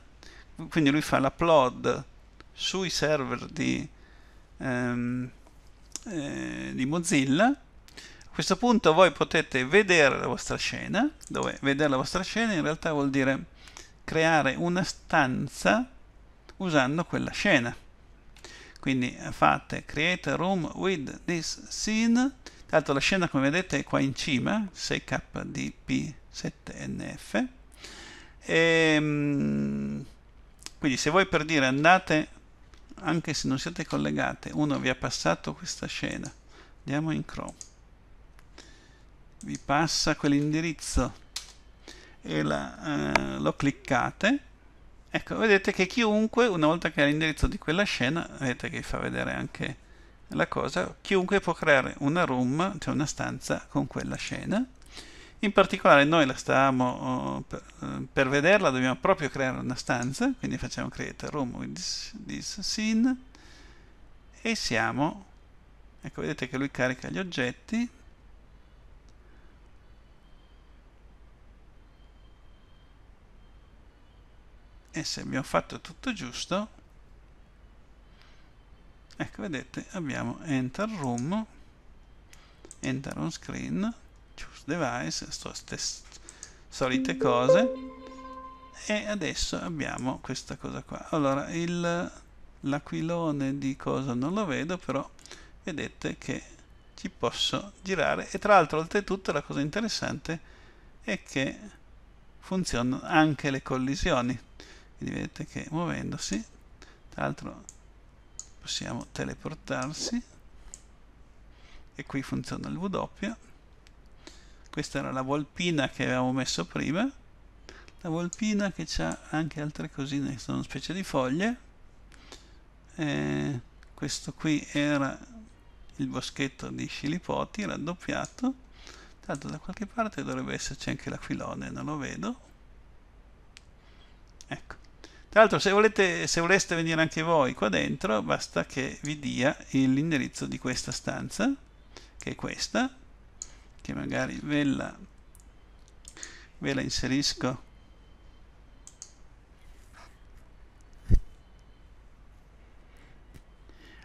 quindi lui fa l'upload sui server di, ehm, eh, di, Mozilla. A questo punto voi potete vedere la vostra scena, dove vedere la vostra scena in realtà vuol dire creare una stanza usando quella scena. Quindi fate create a room with this scene, tra l'altro la scena come vedete è qua in cima, 6kdp 7NF. E, ehm, quindi se voi per dire andate, anche se non siete collegate, uno vi ha passato questa scena, andiamo in Chrome, vi passa quell'indirizzo e la, eh, lo cliccate, ecco vedete che chiunque, una volta che ha l'indirizzo di quella scena, vedete che vi fa vedere anche la cosa, chiunque può creare una room, cioè una stanza con quella scena, in particolare noi la stavamo, oh, eh, per vederla dobbiamo proprio creare una stanza, quindi facciamo create room with this, this scene e siamo, ecco vedete che lui carica gli oggetti, e se abbiamo fatto tutto giusto ecco vedete abbiamo enter room enter on screen source device, solite cose e adesso abbiamo questa cosa qua. Allora, l'aquilone di cosa non lo vedo, però vedete che ci posso girare e tra l'altro oltretutto la cosa interessante è che funzionano anche le collisioni. Quindi vedete che muovendosi, tra l'altro possiamo teleportarsi e qui funziona il W questa era la volpina che avevamo messo prima la volpina che ha anche altre cosine che sono specie di foglie eh, questo qui era il boschetto di scilipoti raddoppiato tanto da qualche parte dovrebbe esserci anche l'aquilone non lo vedo ecco tra l'altro se, volete, se voleste venire anche voi qua dentro basta che vi dia l'indirizzo di questa stanza che è questa che magari ve la, ve la inserisco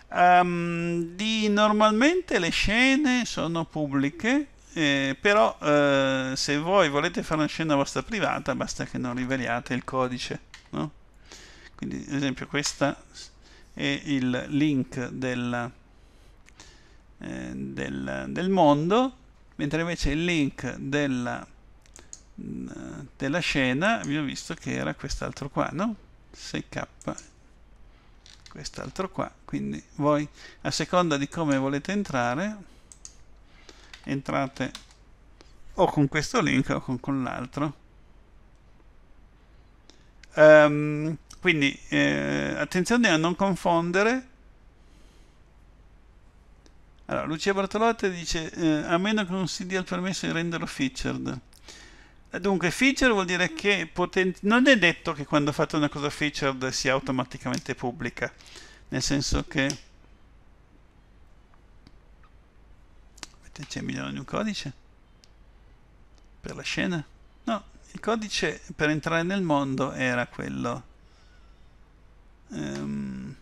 um, di normalmente le scene sono pubbliche eh, però eh, se voi volete fare una scena vostra privata basta che non riveliate il codice no? quindi ad esempio questo è il link del, eh, del, del mondo mentre invece il link della, mm, della scena ho visto che era quest'altro qua no? 6k quest'altro qua quindi voi a seconda di come volete entrare entrate o con questo link o con, con l'altro um, quindi eh, attenzione a non confondere allora, Lucia Bartolotta dice, eh, a meno che non si dia il permesso di renderlo featured. Eh, dunque, feature vuol dire che poten- non è detto che quando fate una cosa featured sia automaticamente pubblica, nel senso che... C'è bisogno di un codice? Per la scena? No, il codice per entrare nel mondo era quello... Um,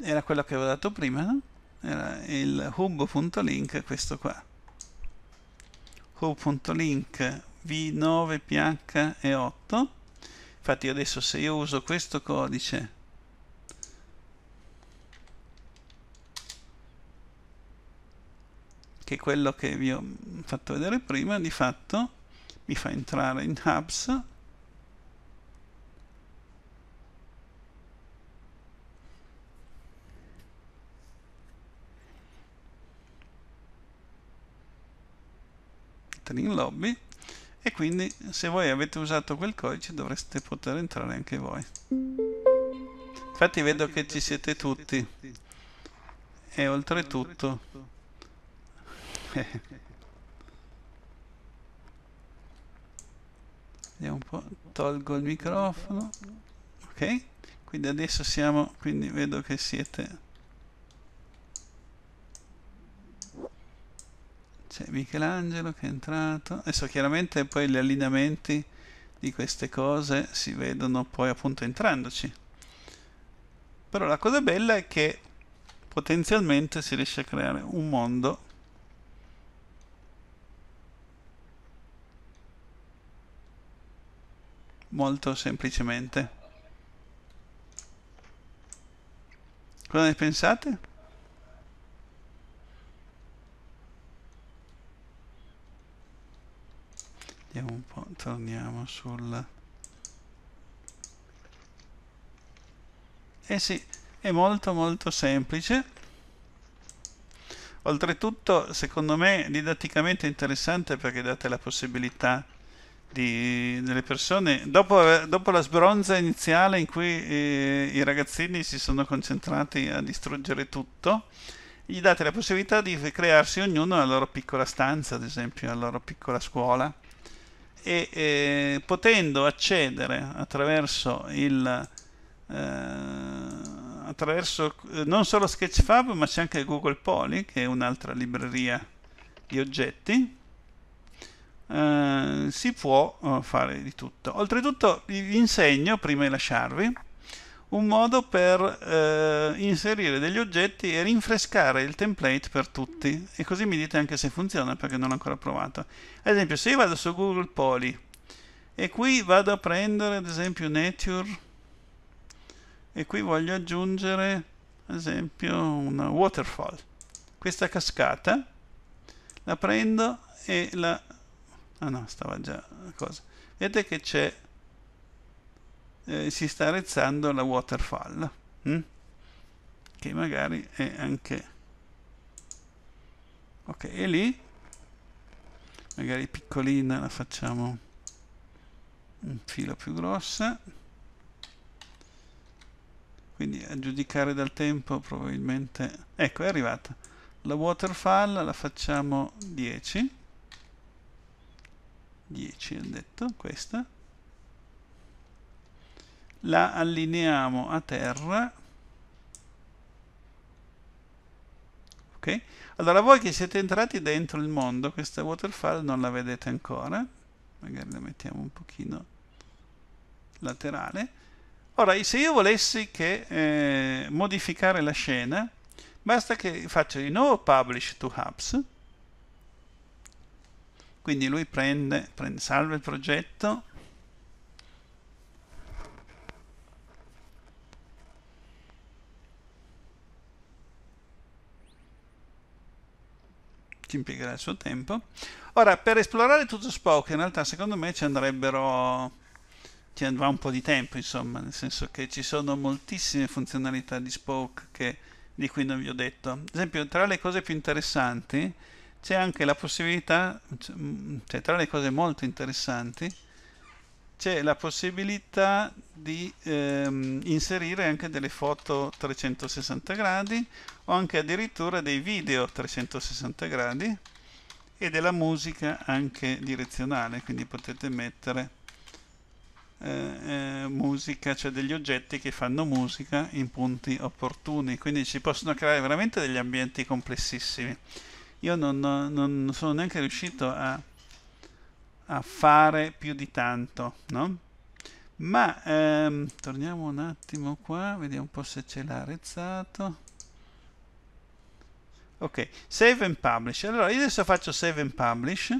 era quello che avevo dato prima, no? era il hub.link questo qua hub.link v9 ph e 8 infatti adesso se io uso questo codice che è quello che vi ho fatto vedere prima di fatto mi fa entrare in hubs mettere in lobby e quindi se voi avete usato quel codice dovreste poter entrare anche voi infatti vedo che ci siete tutti e oltretutto vediamo un po' tolgo il microfono ok quindi adesso siamo quindi vedo che siete c'è Michelangelo che è entrato adesso chiaramente poi gli allineamenti di queste cose si vedono poi appunto entrandoci però la cosa bella è che potenzialmente si riesce a creare un mondo molto semplicemente cosa ne pensate? vediamo un po' torniamo sul eh sì è molto molto semplice oltretutto secondo me didatticamente interessante perché date la possibilità di, delle persone dopo, dopo, la sbronza iniziale in cui eh, i ragazzini si sono concentrati a distruggere tutto gli date la possibilità di crearsi ognuno la loro piccola stanza ad esempio la loro piccola scuola e eh, potendo accedere attraverso il eh, attraverso eh, non solo Sketchfab ma c'è anche Google Poly che è un'altra libreria di oggetti eh, si può eh, fare di tutto oltretutto vi insegno prima di lasciarvi un modo per eh, inserire degli oggetti e rinfrescare il template per tutti e così mi dite anche se funziona perché non l'ho ancora provato ad esempio se io vado su Google Poly e qui vado a prendere ad esempio Nature e qui voglio aggiungere ad esempio una waterfall questa cascata la prendo e la ah no stava già cosa vedete che c'è eh, si sta rezzando la waterfall hm? che magari è anche ok e lì magari piccolina la facciamo un filo più grossa quindi a giudicare dal tempo probabilmente ecco è arrivata la waterfall la facciamo 10 10 ho detto questa la allineiamo a terra ok allora voi che siete entrati dentro il mondo questa waterfall non la vedete ancora magari la mettiamo un pochino laterale ora se io volessi che eh, modificare la scena basta che faccio di nuovo publish to hubs quindi lui prende, prende salva il progetto impiegherà il suo tempo. Ora, per esplorare tutto Spoke, in realtà, secondo me ci andrebbero... ci andrà un po' di tempo, insomma, nel senso che ci sono moltissime funzionalità di Spoke che, di cui non vi ho detto. Ad esempio, tra le cose più interessanti c'è anche la possibilità, cioè tra le cose molto interessanti, c'è la possibilità di ehm, inserire anche delle foto 360 gradi o anche addirittura dei video 360 gradi e della musica anche direzionale quindi potete mettere eh, eh, musica cioè degli oggetti che fanno musica in punti opportuni quindi si possono creare veramente degli ambienti complessissimi io non, non sono neanche riuscito a a fare più di tanto, no? Ma ehm, torniamo un attimo qua, vediamo un po' se ce l'ha rezzato. Ok, save and publish. Allora io adesso faccio save and publish,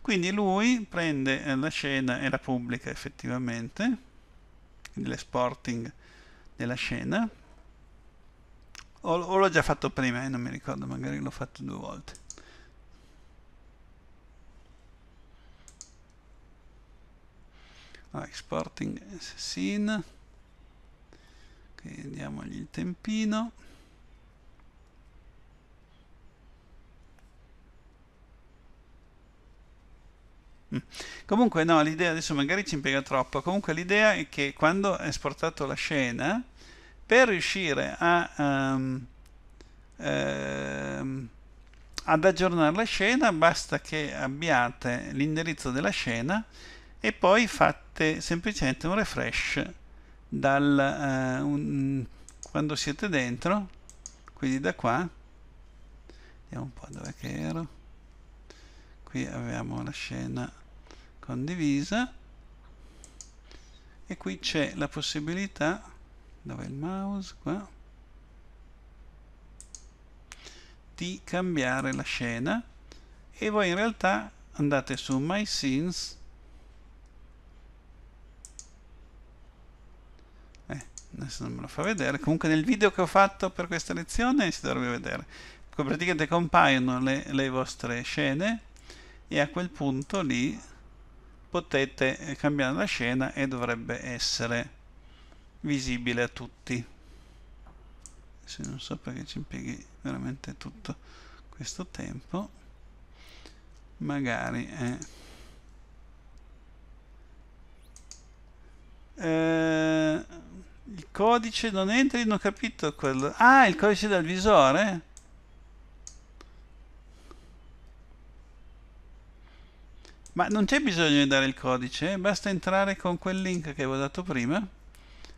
quindi lui prende eh, la scena e la pubblica effettivamente, l'esporting della scena. O, o l'ho già fatto prima eh, non mi ricordo, magari l'ho fatto due volte. allora, ah, exporting scene okay, diamogli il tempino mm. Comunque no, l'idea adesso magari ci impiega troppo, comunque l'idea è che quando è esportato la scena, per riuscire a, um, ehm, ad aggiornare la scena basta che abbiate l'indirizzo della scena e poi fate fate semplicemente un refresh dal, uh, un, quando siete dentro quindi da qua vediamo un po' dove che ero qui abbiamo la scena condivisa e qui c'è la possibilità dove il mouse qua di cambiare la scena e voi in realtà andate su My Scenes Eh, adesso non me lo fa vedere comunque nel video che ho fatto per questa lezione si dovrebbe vedere praticamente compaiono le, le vostre scene e a quel punto lì potete eh, cambiare la scena e dovrebbe essere visibile a tutti se non so perché ci impieghi veramente tutto questo tempo magari eh. Eh, il codice non entra, non ho capito quello. Ah, il codice del visore? Ma non c'è bisogno di dare il codice, eh? basta entrare con quel link che avevo dato prima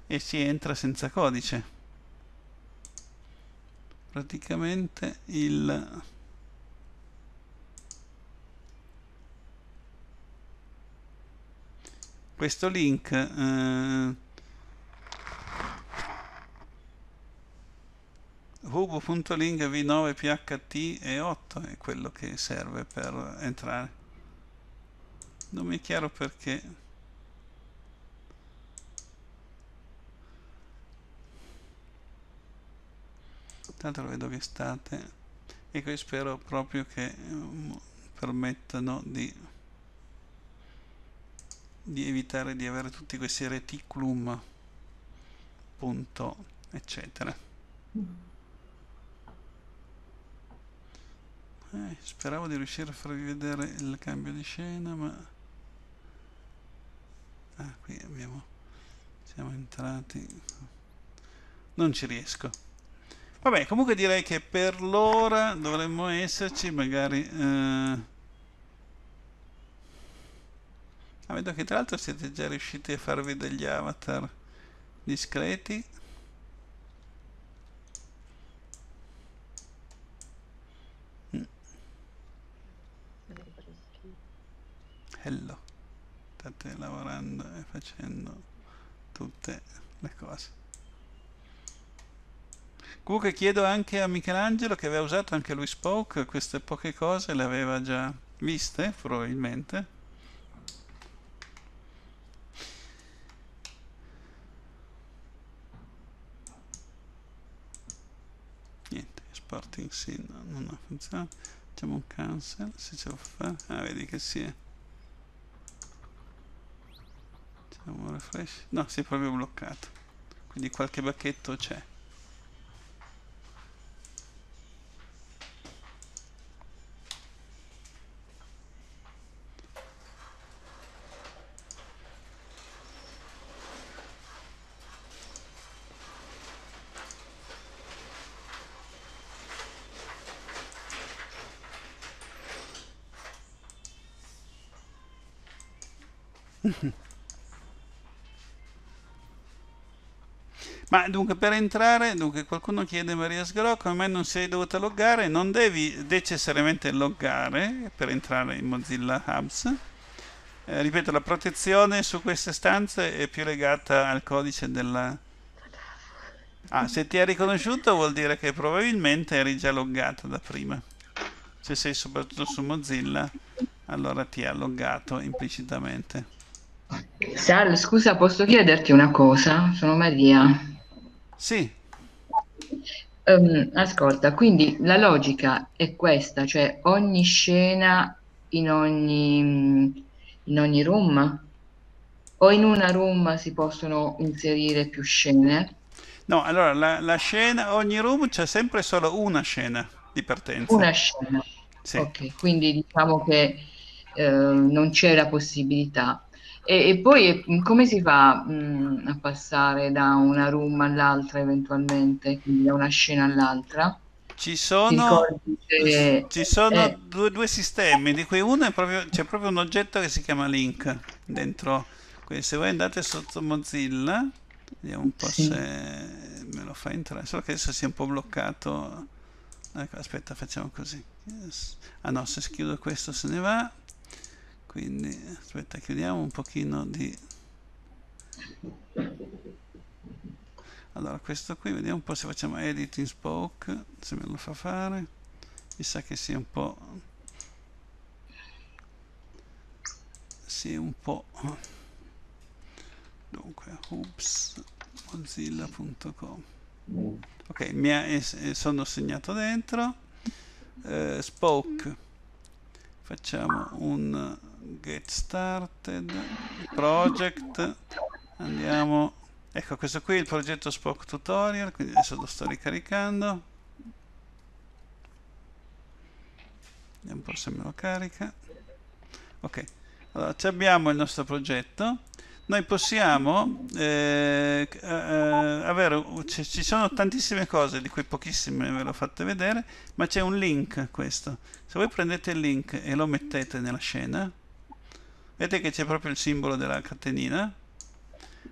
e si entra senza codice. Praticamente il questo link eh, rubo.link v9 pht e 8 è quello che serve per entrare non mi è chiaro perché intanto lo vedo che state e ecco, qui spero proprio che eh, permettano di di evitare di avere tutti questi reticulum punto eccetera eh, speravo di riuscire a farvi vedere il cambio di scena ma ah qui abbiamo siamo entrati non ci riesco vabbè comunque direi che per l'ora dovremmo esserci magari eh, Ah, vedo che tra l'altro siete già riusciti a farvi degli avatar discreti. Mm. State lavorando e facendo tutte le cose. Comunque chiedo anche a Michelangelo che aveva usato anche lui Spoke, queste poche cose le aveva già viste probabilmente. funziona facciamo un cancel se ce la fa ah vedi che si è facciamo un refresh no si è proprio bloccato quindi qualche bacchetto c'è Ma dunque per entrare, dunque qualcuno chiede Maria Sgro come mai non sei dovuta loggare, non devi necessariamente loggare per entrare in Mozilla Hubs. Eh, ripeto, la protezione su queste stanze è più legata al codice della... Ah, se ti ha riconosciuto vuol dire che probabilmente eri già loggata da prima. Se sei soprattutto su Mozilla, allora ti ha loggato implicitamente. Sara, scusa, posso chiederti una cosa? Sono Maria. Sì. Um, ascolta, quindi la logica è questa, cioè ogni scena in ogni, mm, in ogni room o in una room si possono inserire più scene? No, allora la, la scena, ogni room c'è sempre solo una scena di partenza. Una scena. Sì. Ok, quindi diciamo che eh, non c'è la possibilità e, e poi mm, come si fa mh, mm, a passare da una room all'altra eventualmente, quindi da una scena all'altra? Ci sono, codice, ci sono eh, due, due, sistemi, di cui uno è proprio, c'è proprio un oggetto che si chiama link dentro. Quindi se voi andate sotto Mozilla, vediamo un po' sì. se me lo fa entrare, solo che adesso si è un po' bloccato. Ecco, aspetta, facciamo così. Yes. Ah no, se schiudo questo se ne va quindi aspetta chiudiamo un pochino di allora questo qui vediamo un po' se facciamo edit in spoke se me lo fa fare mi sa che sia un po' si è un po' dunque hoops mozilla.com ok mi ha, eh, sono segnato dentro eh, spoke facciamo un get started project andiamo ecco questo qui è il progetto Spock tutorial quindi adesso lo sto ricaricando vediamo un po' se me lo carica ok allora ci abbiamo il nostro progetto noi possiamo eh, eh, eh avere ci sono tantissime cose di cui pochissime ve le ho fatte vedere ma c'è un link questo se voi prendete il link e lo mettete nella scena vedete che c'è proprio il simbolo della catenina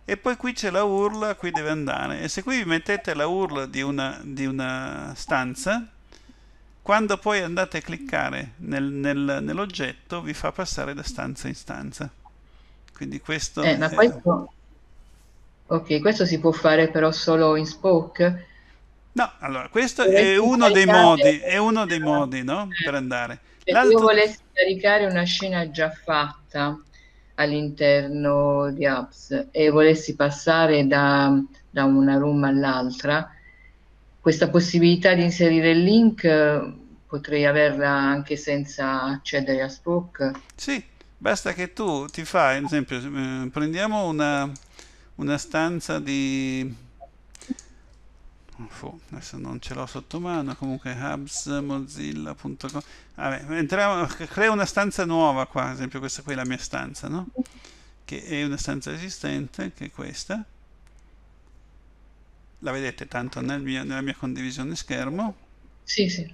e poi qui c'è la URL qui deve andare e se qui vi mettete la URL di una, di una stanza quando poi andate a cliccare nel, nel, nell'oggetto vi fa passare da stanza in stanza quindi questo, eh, è... questo... ok questo si può fare però solo in Spoke No, allora, questo è uno, modi, è uno dei modi, no? Per andare. Cioè, se L'altro... io volessi caricare una scena già fatta, scelta all'interno di apps e volessi passare da, da una room all'altra, questa possibilità di inserire il link eh, potrei averla anche senza accedere a Spook. Sì, basta che tu ti fai, ad esempio, eh, prendiamo una, una stanza di Fu, adesso non ce l'ho sotto mano, comunque hubsmozilla.com. Vabbè, entriamo, creo una stanza nuova qua, ad esempio questa qui è la mia stanza, no? Che è una stanza esistente, che è questa. La vedete tanto nel mio, nella mia condivisione schermo? Sì, sì.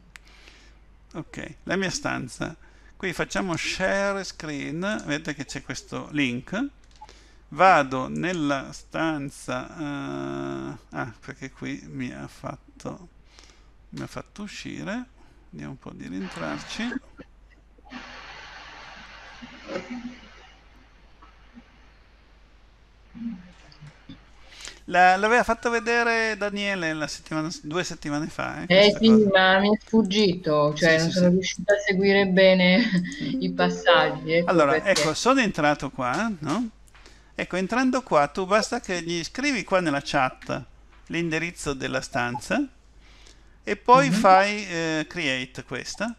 Ok, la mia stanza. Qui facciamo share screen, vedete che c'è questo link vado nella stanza uh, ah perché qui mi ha fatto mi ha fatto uscire vediamo un po' di rientrarci l'aveva fatto vedere Daniele settimana, due settimane fa. Eh, eh sì, cosa. ma mi è sfuggito, cioè sì, non sì, sono sì. riuscito a seguire bene mm. i passaggi. Ecco allora, perché. ecco, sono entrato qua, no? Ecco, entrando qua, tu basta che gli scrivi qua nella chat l'indirizzo della stanza e poi mm -hmm. fai eh, create questa.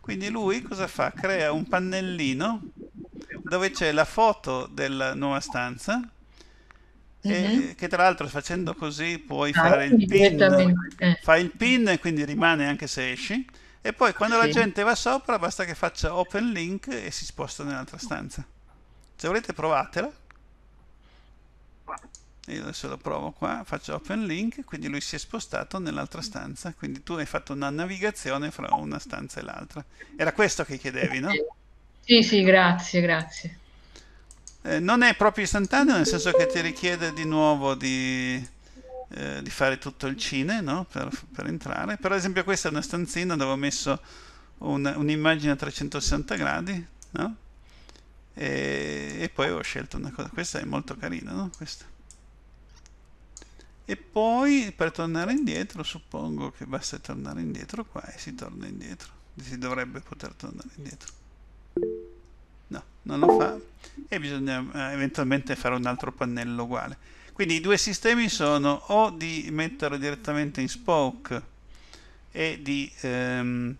Quindi lui cosa fa? Crea un pannellino dove c'è la foto della nuova stanza mm -hmm. e, mhm. che tra l'altro facendo così puoi ah, fare il pin, eh. fai il pin e quindi rimane anche se esci e poi quando sì. la gente va sopra basta che faccia open link e si sposta nell'altra stanza. Se volete provatela. Io adesso lo provo qua, faccio open link, quindi lui si è spostato nell'altra stanza, quindi tu hai fatto una navigazione fra una stanza e l'altra. Era questo che chiedevi, no? Sì, sì, grazie, grazie. Eh, non è proprio istantaneo, nel senso che ti richiede di nuovo di, eh, di fare tutto il cine, no? Per, per entrare. Per esempio questa è una stanzina dove ho messo un'immagine a 360 gradi, no? e, e poi ho scelto una cosa questa è molto carina no? questa e poi per tornare indietro suppongo che basta tornare indietro qua e si torna indietro si dovrebbe poter tornare indietro no, non lo fa e bisogna eh, eventualmente fare un altro pannello uguale quindi i due sistemi sono o di metterlo direttamente in spoke e di ehm,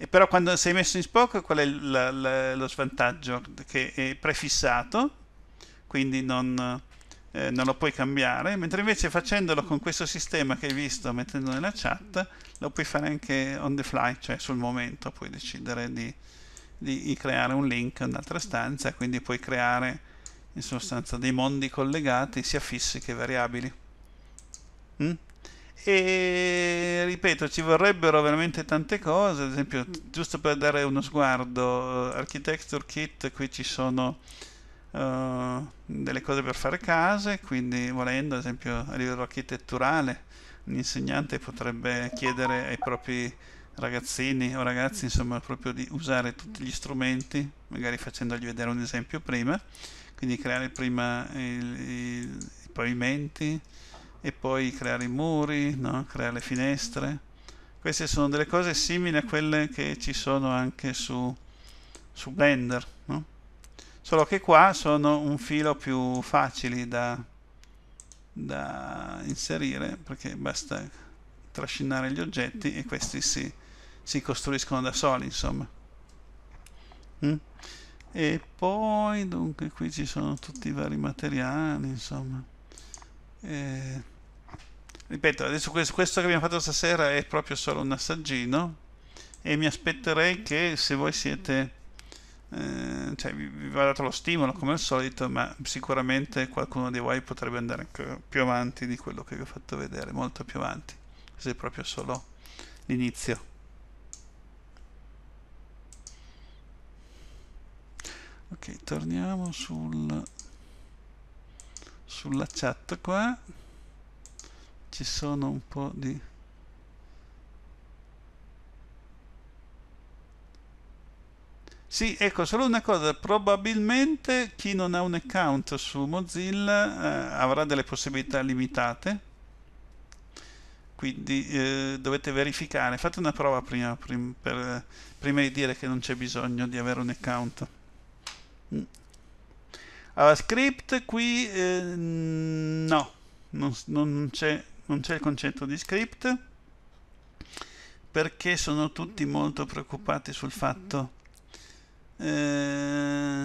e però quando sei messo in Spock qual è la, la, lo svantaggio? Che è prefissato, quindi non, eh, non, lo puoi cambiare, mentre invece facendolo con questo sistema che hai visto mettendo nella chat, lo puoi fare anche on the fly, cioè sul momento puoi decidere di, di creare un link in un'altra stanza, quindi puoi creare in sostanza dei mondi collegati sia fissi che variabili. Mm? E ripeto, ci vorrebbero veramente tante cose, ad esempio, mm. giusto per dare uno sguardo, Architecture Kit, qui ci sono uh, delle cose per fare case, quindi volendo, ad esempio, a livello architetturale, un insegnante potrebbe chiedere ai propri ragazzini o ragazzi, insomma, proprio di usare tutti gli strumenti, magari facendogli vedere un esempio prima, quindi creare prima i pavimenti, e poi creare i muri, no? creare le finestre. Queste sono delle cose simili a quelle che ci sono anche su, su Blender, no? solo che qua sono un filo più facili da, da inserire perché basta trascinare gli oggetti e questi si, si costruiscono da soli insomma. Mm? E poi dunque qui ci sono tutti i vari materiali insomma. Eh, ripeto, adesso questo che abbiamo fatto stasera è proprio solo un assaggino e mi aspetterei che se voi siete... Eh, cioè, vi, vi va dato lo stimolo come al solito, ma sicuramente qualcuno di voi potrebbe andare anche più avanti di quello che vi ho fatto vedere, molto più avanti, se è proprio solo l'inizio. Ok, torniamo sul sulla chat qua ci sono un po' di Sì, ecco, solo una cosa, probabilmente chi non ha un account su Mozilla eh, avrà delle possibilità limitate, quindi eh, dovete verificare, fate una prova prima, prima, per, prima di dire che non c'è bisogno di avere un account. Mm. Allora, script qui eh, no, non, non c'è il concetto di script perché sono tutti molto preoccupati sul fatto eh,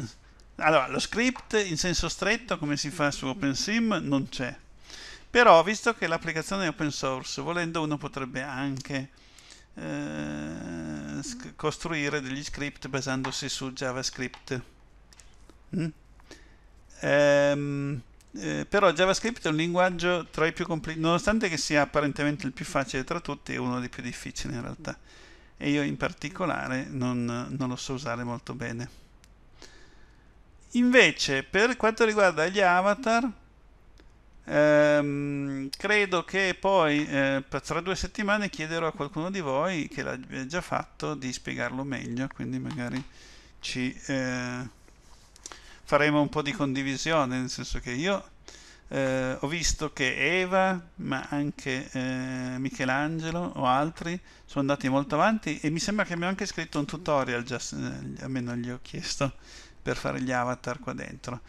allora lo script in senso stretto come si fa su OpenSim non c'è però visto che l'applicazione è open source volendo uno potrebbe anche eh, costruire degli script basandosi su JavaScript mm? Ehm, eh, però JavaScript è un linguaggio tra i più complessi, nonostante che sia apparentemente il più facile tra tutti, è uno dei più difficili in realtà. E io in particolare non, non lo so usare molto bene. Invece, per quanto riguarda gli avatar, ehm, credo che poi eh, tra due settimane chiederò a qualcuno di voi che l'ha già fatto di spiegarlo meglio, quindi magari ci... Eh, faremo un po' di condivisione, nel senso che io eh, ho visto che Eva, ma anche eh, Michelangelo o altri sono andati molto avanti e mi sembra che mi hanno anche scritto un tutorial, già, eh, almeno gli ho chiesto, per fare gli avatar qua dentro.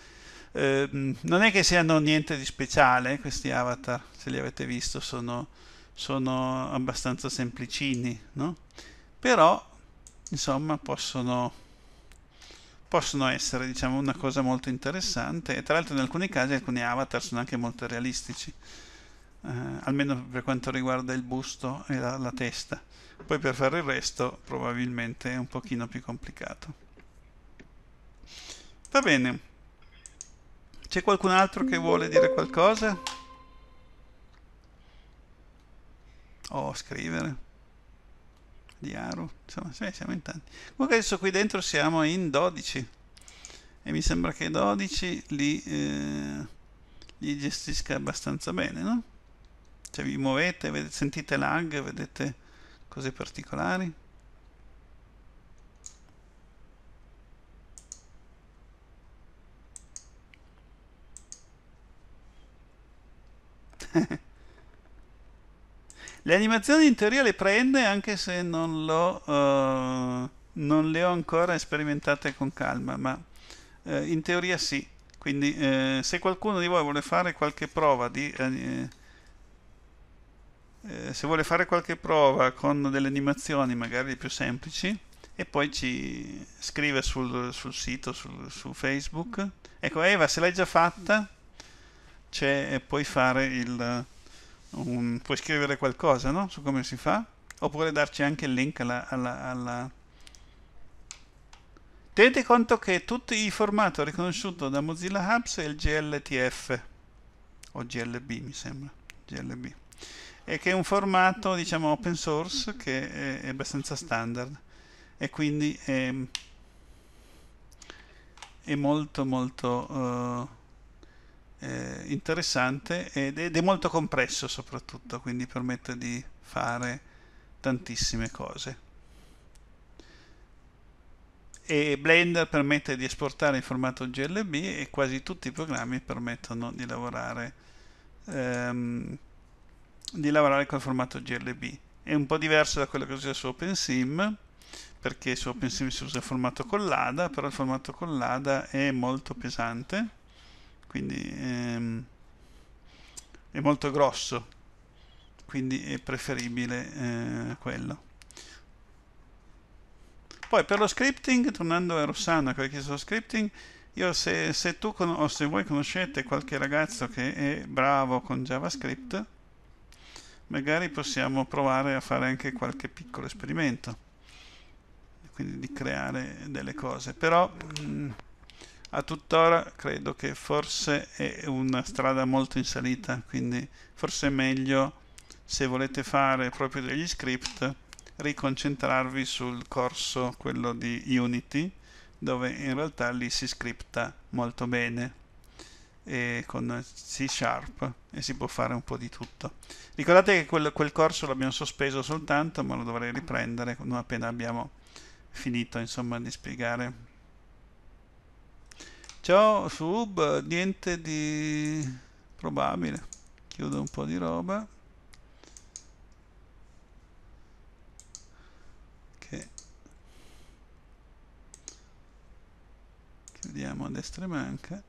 Ehm, non è che siano niente di speciale questi avatar, se li avete visto sono, sono abbastanza semplicini, no? però insomma possono possono essere diciamo, una cosa molto interessante e tra l'altro in alcuni casi alcuni avatar sono anche molto realistici, eh, almeno per quanto riguarda il busto e la, la testa. Poi per fare il resto probabilmente è un pochino più complicato. Va bene, c'è qualcun altro che vuole dire qualcosa? O oh, scrivere? di Aru. Insomma, sì, siamo in tanti. Comunque adesso qui dentro siamo in 12. E mi sembra che 12 li, eh, li gestisca abbastanza bene, no? Cioè vi muovete, vedete, sentite lag, vedete cose particolari. Le animazioni in teoria le prende anche se non, uh, non le ho ancora sperimentate con calma, ma uh, in teoria sì. Quindi uh, se qualcuno di voi vuole fare qualche prova di... se vuole fare qualche prova con delle animazioni magari più semplici e poi ci scrive sul, sul sito, sul, su Facebook. Ecco, Eva, se l'hai già fatta, puoi fare il, un, puoi scrivere qualcosa no? su come si fa oppure darci anche il link alla, alla, alla... tenete conto che tutto il formato riconosciuto da Mozilla Hubs è il GLTF o GLB mi sembra GLB e che è un formato diciamo open source che è, è abbastanza standard e quindi è, è molto molto uh, eh, interessante ed, ed, è molto compresso soprattutto, quindi permette di fare tantissime cose. E Blender permette di esportare in formato GLB e quasi tutti i programmi permettono di lavorare, ehm, di lavorare col formato GLB. È un po' diverso da quello che usa su OpenSim, perché su OpenSim si usa il formato con l'ADA, però il formato con l'ADA è molto pesante quindi ehm, è molto grosso quindi è preferibile eh, quello poi per lo scripting tornando a Rossana che ho chiesto lo scripting io se, se tu con, o se voi conoscete qualche ragazzo che è bravo con JavaScript magari possiamo provare a fare anche qualche piccolo esperimento quindi di creare delle cose però mh, mm, a tuttora credo che forse è una strada molto in salita quindi forse è meglio se volete fare proprio degli script riconcentrarvi sul corso quello di Unity dove in realtà lì si scripta molto bene e con C Sharp e si può fare un po' di tutto ricordate che quel, quel corso l'abbiamo sospeso soltanto ma lo dovrei riprendere non appena abbiamo finito insomma di spiegare ciao sub niente di probabile chiudo un po' di roba che chiudiamo a destra e manca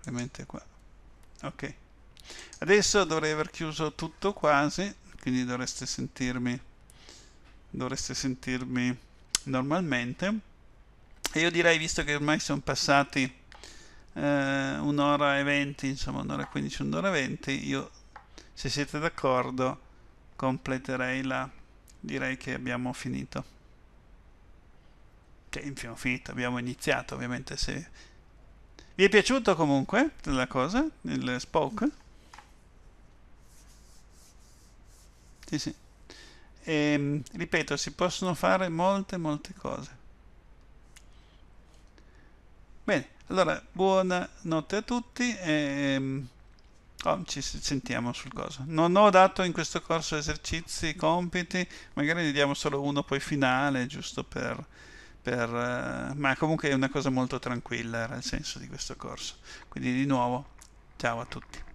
ovviamente qua ok adesso dovrei aver chiuso tutto quasi quindi dovreste sentirmi dovreste sentirmi normalmente e io direi visto che ormai sono passati eh, un'ora e venti insomma un'ora e quindici un'ora e venti io se siete d'accordo completerei la direi che abbiamo finito cioè abbiamo finito abbiamo iniziato ovviamente se vi è piaciuto comunque la cosa il spoke sì sì e, ehm, ripeto, si possono fare molte, molte cose. Bene, allora, buonanotte a tutti e ehm, oh, ci sentiamo sul coso. Non ho dato in questo corso esercizi, compiti, magari ne diamo solo uno poi finale, giusto per... Per, uh, ma comunque è una cosa molto tranquilla era il senso di questo corso quindi di nuovo ciao a tutti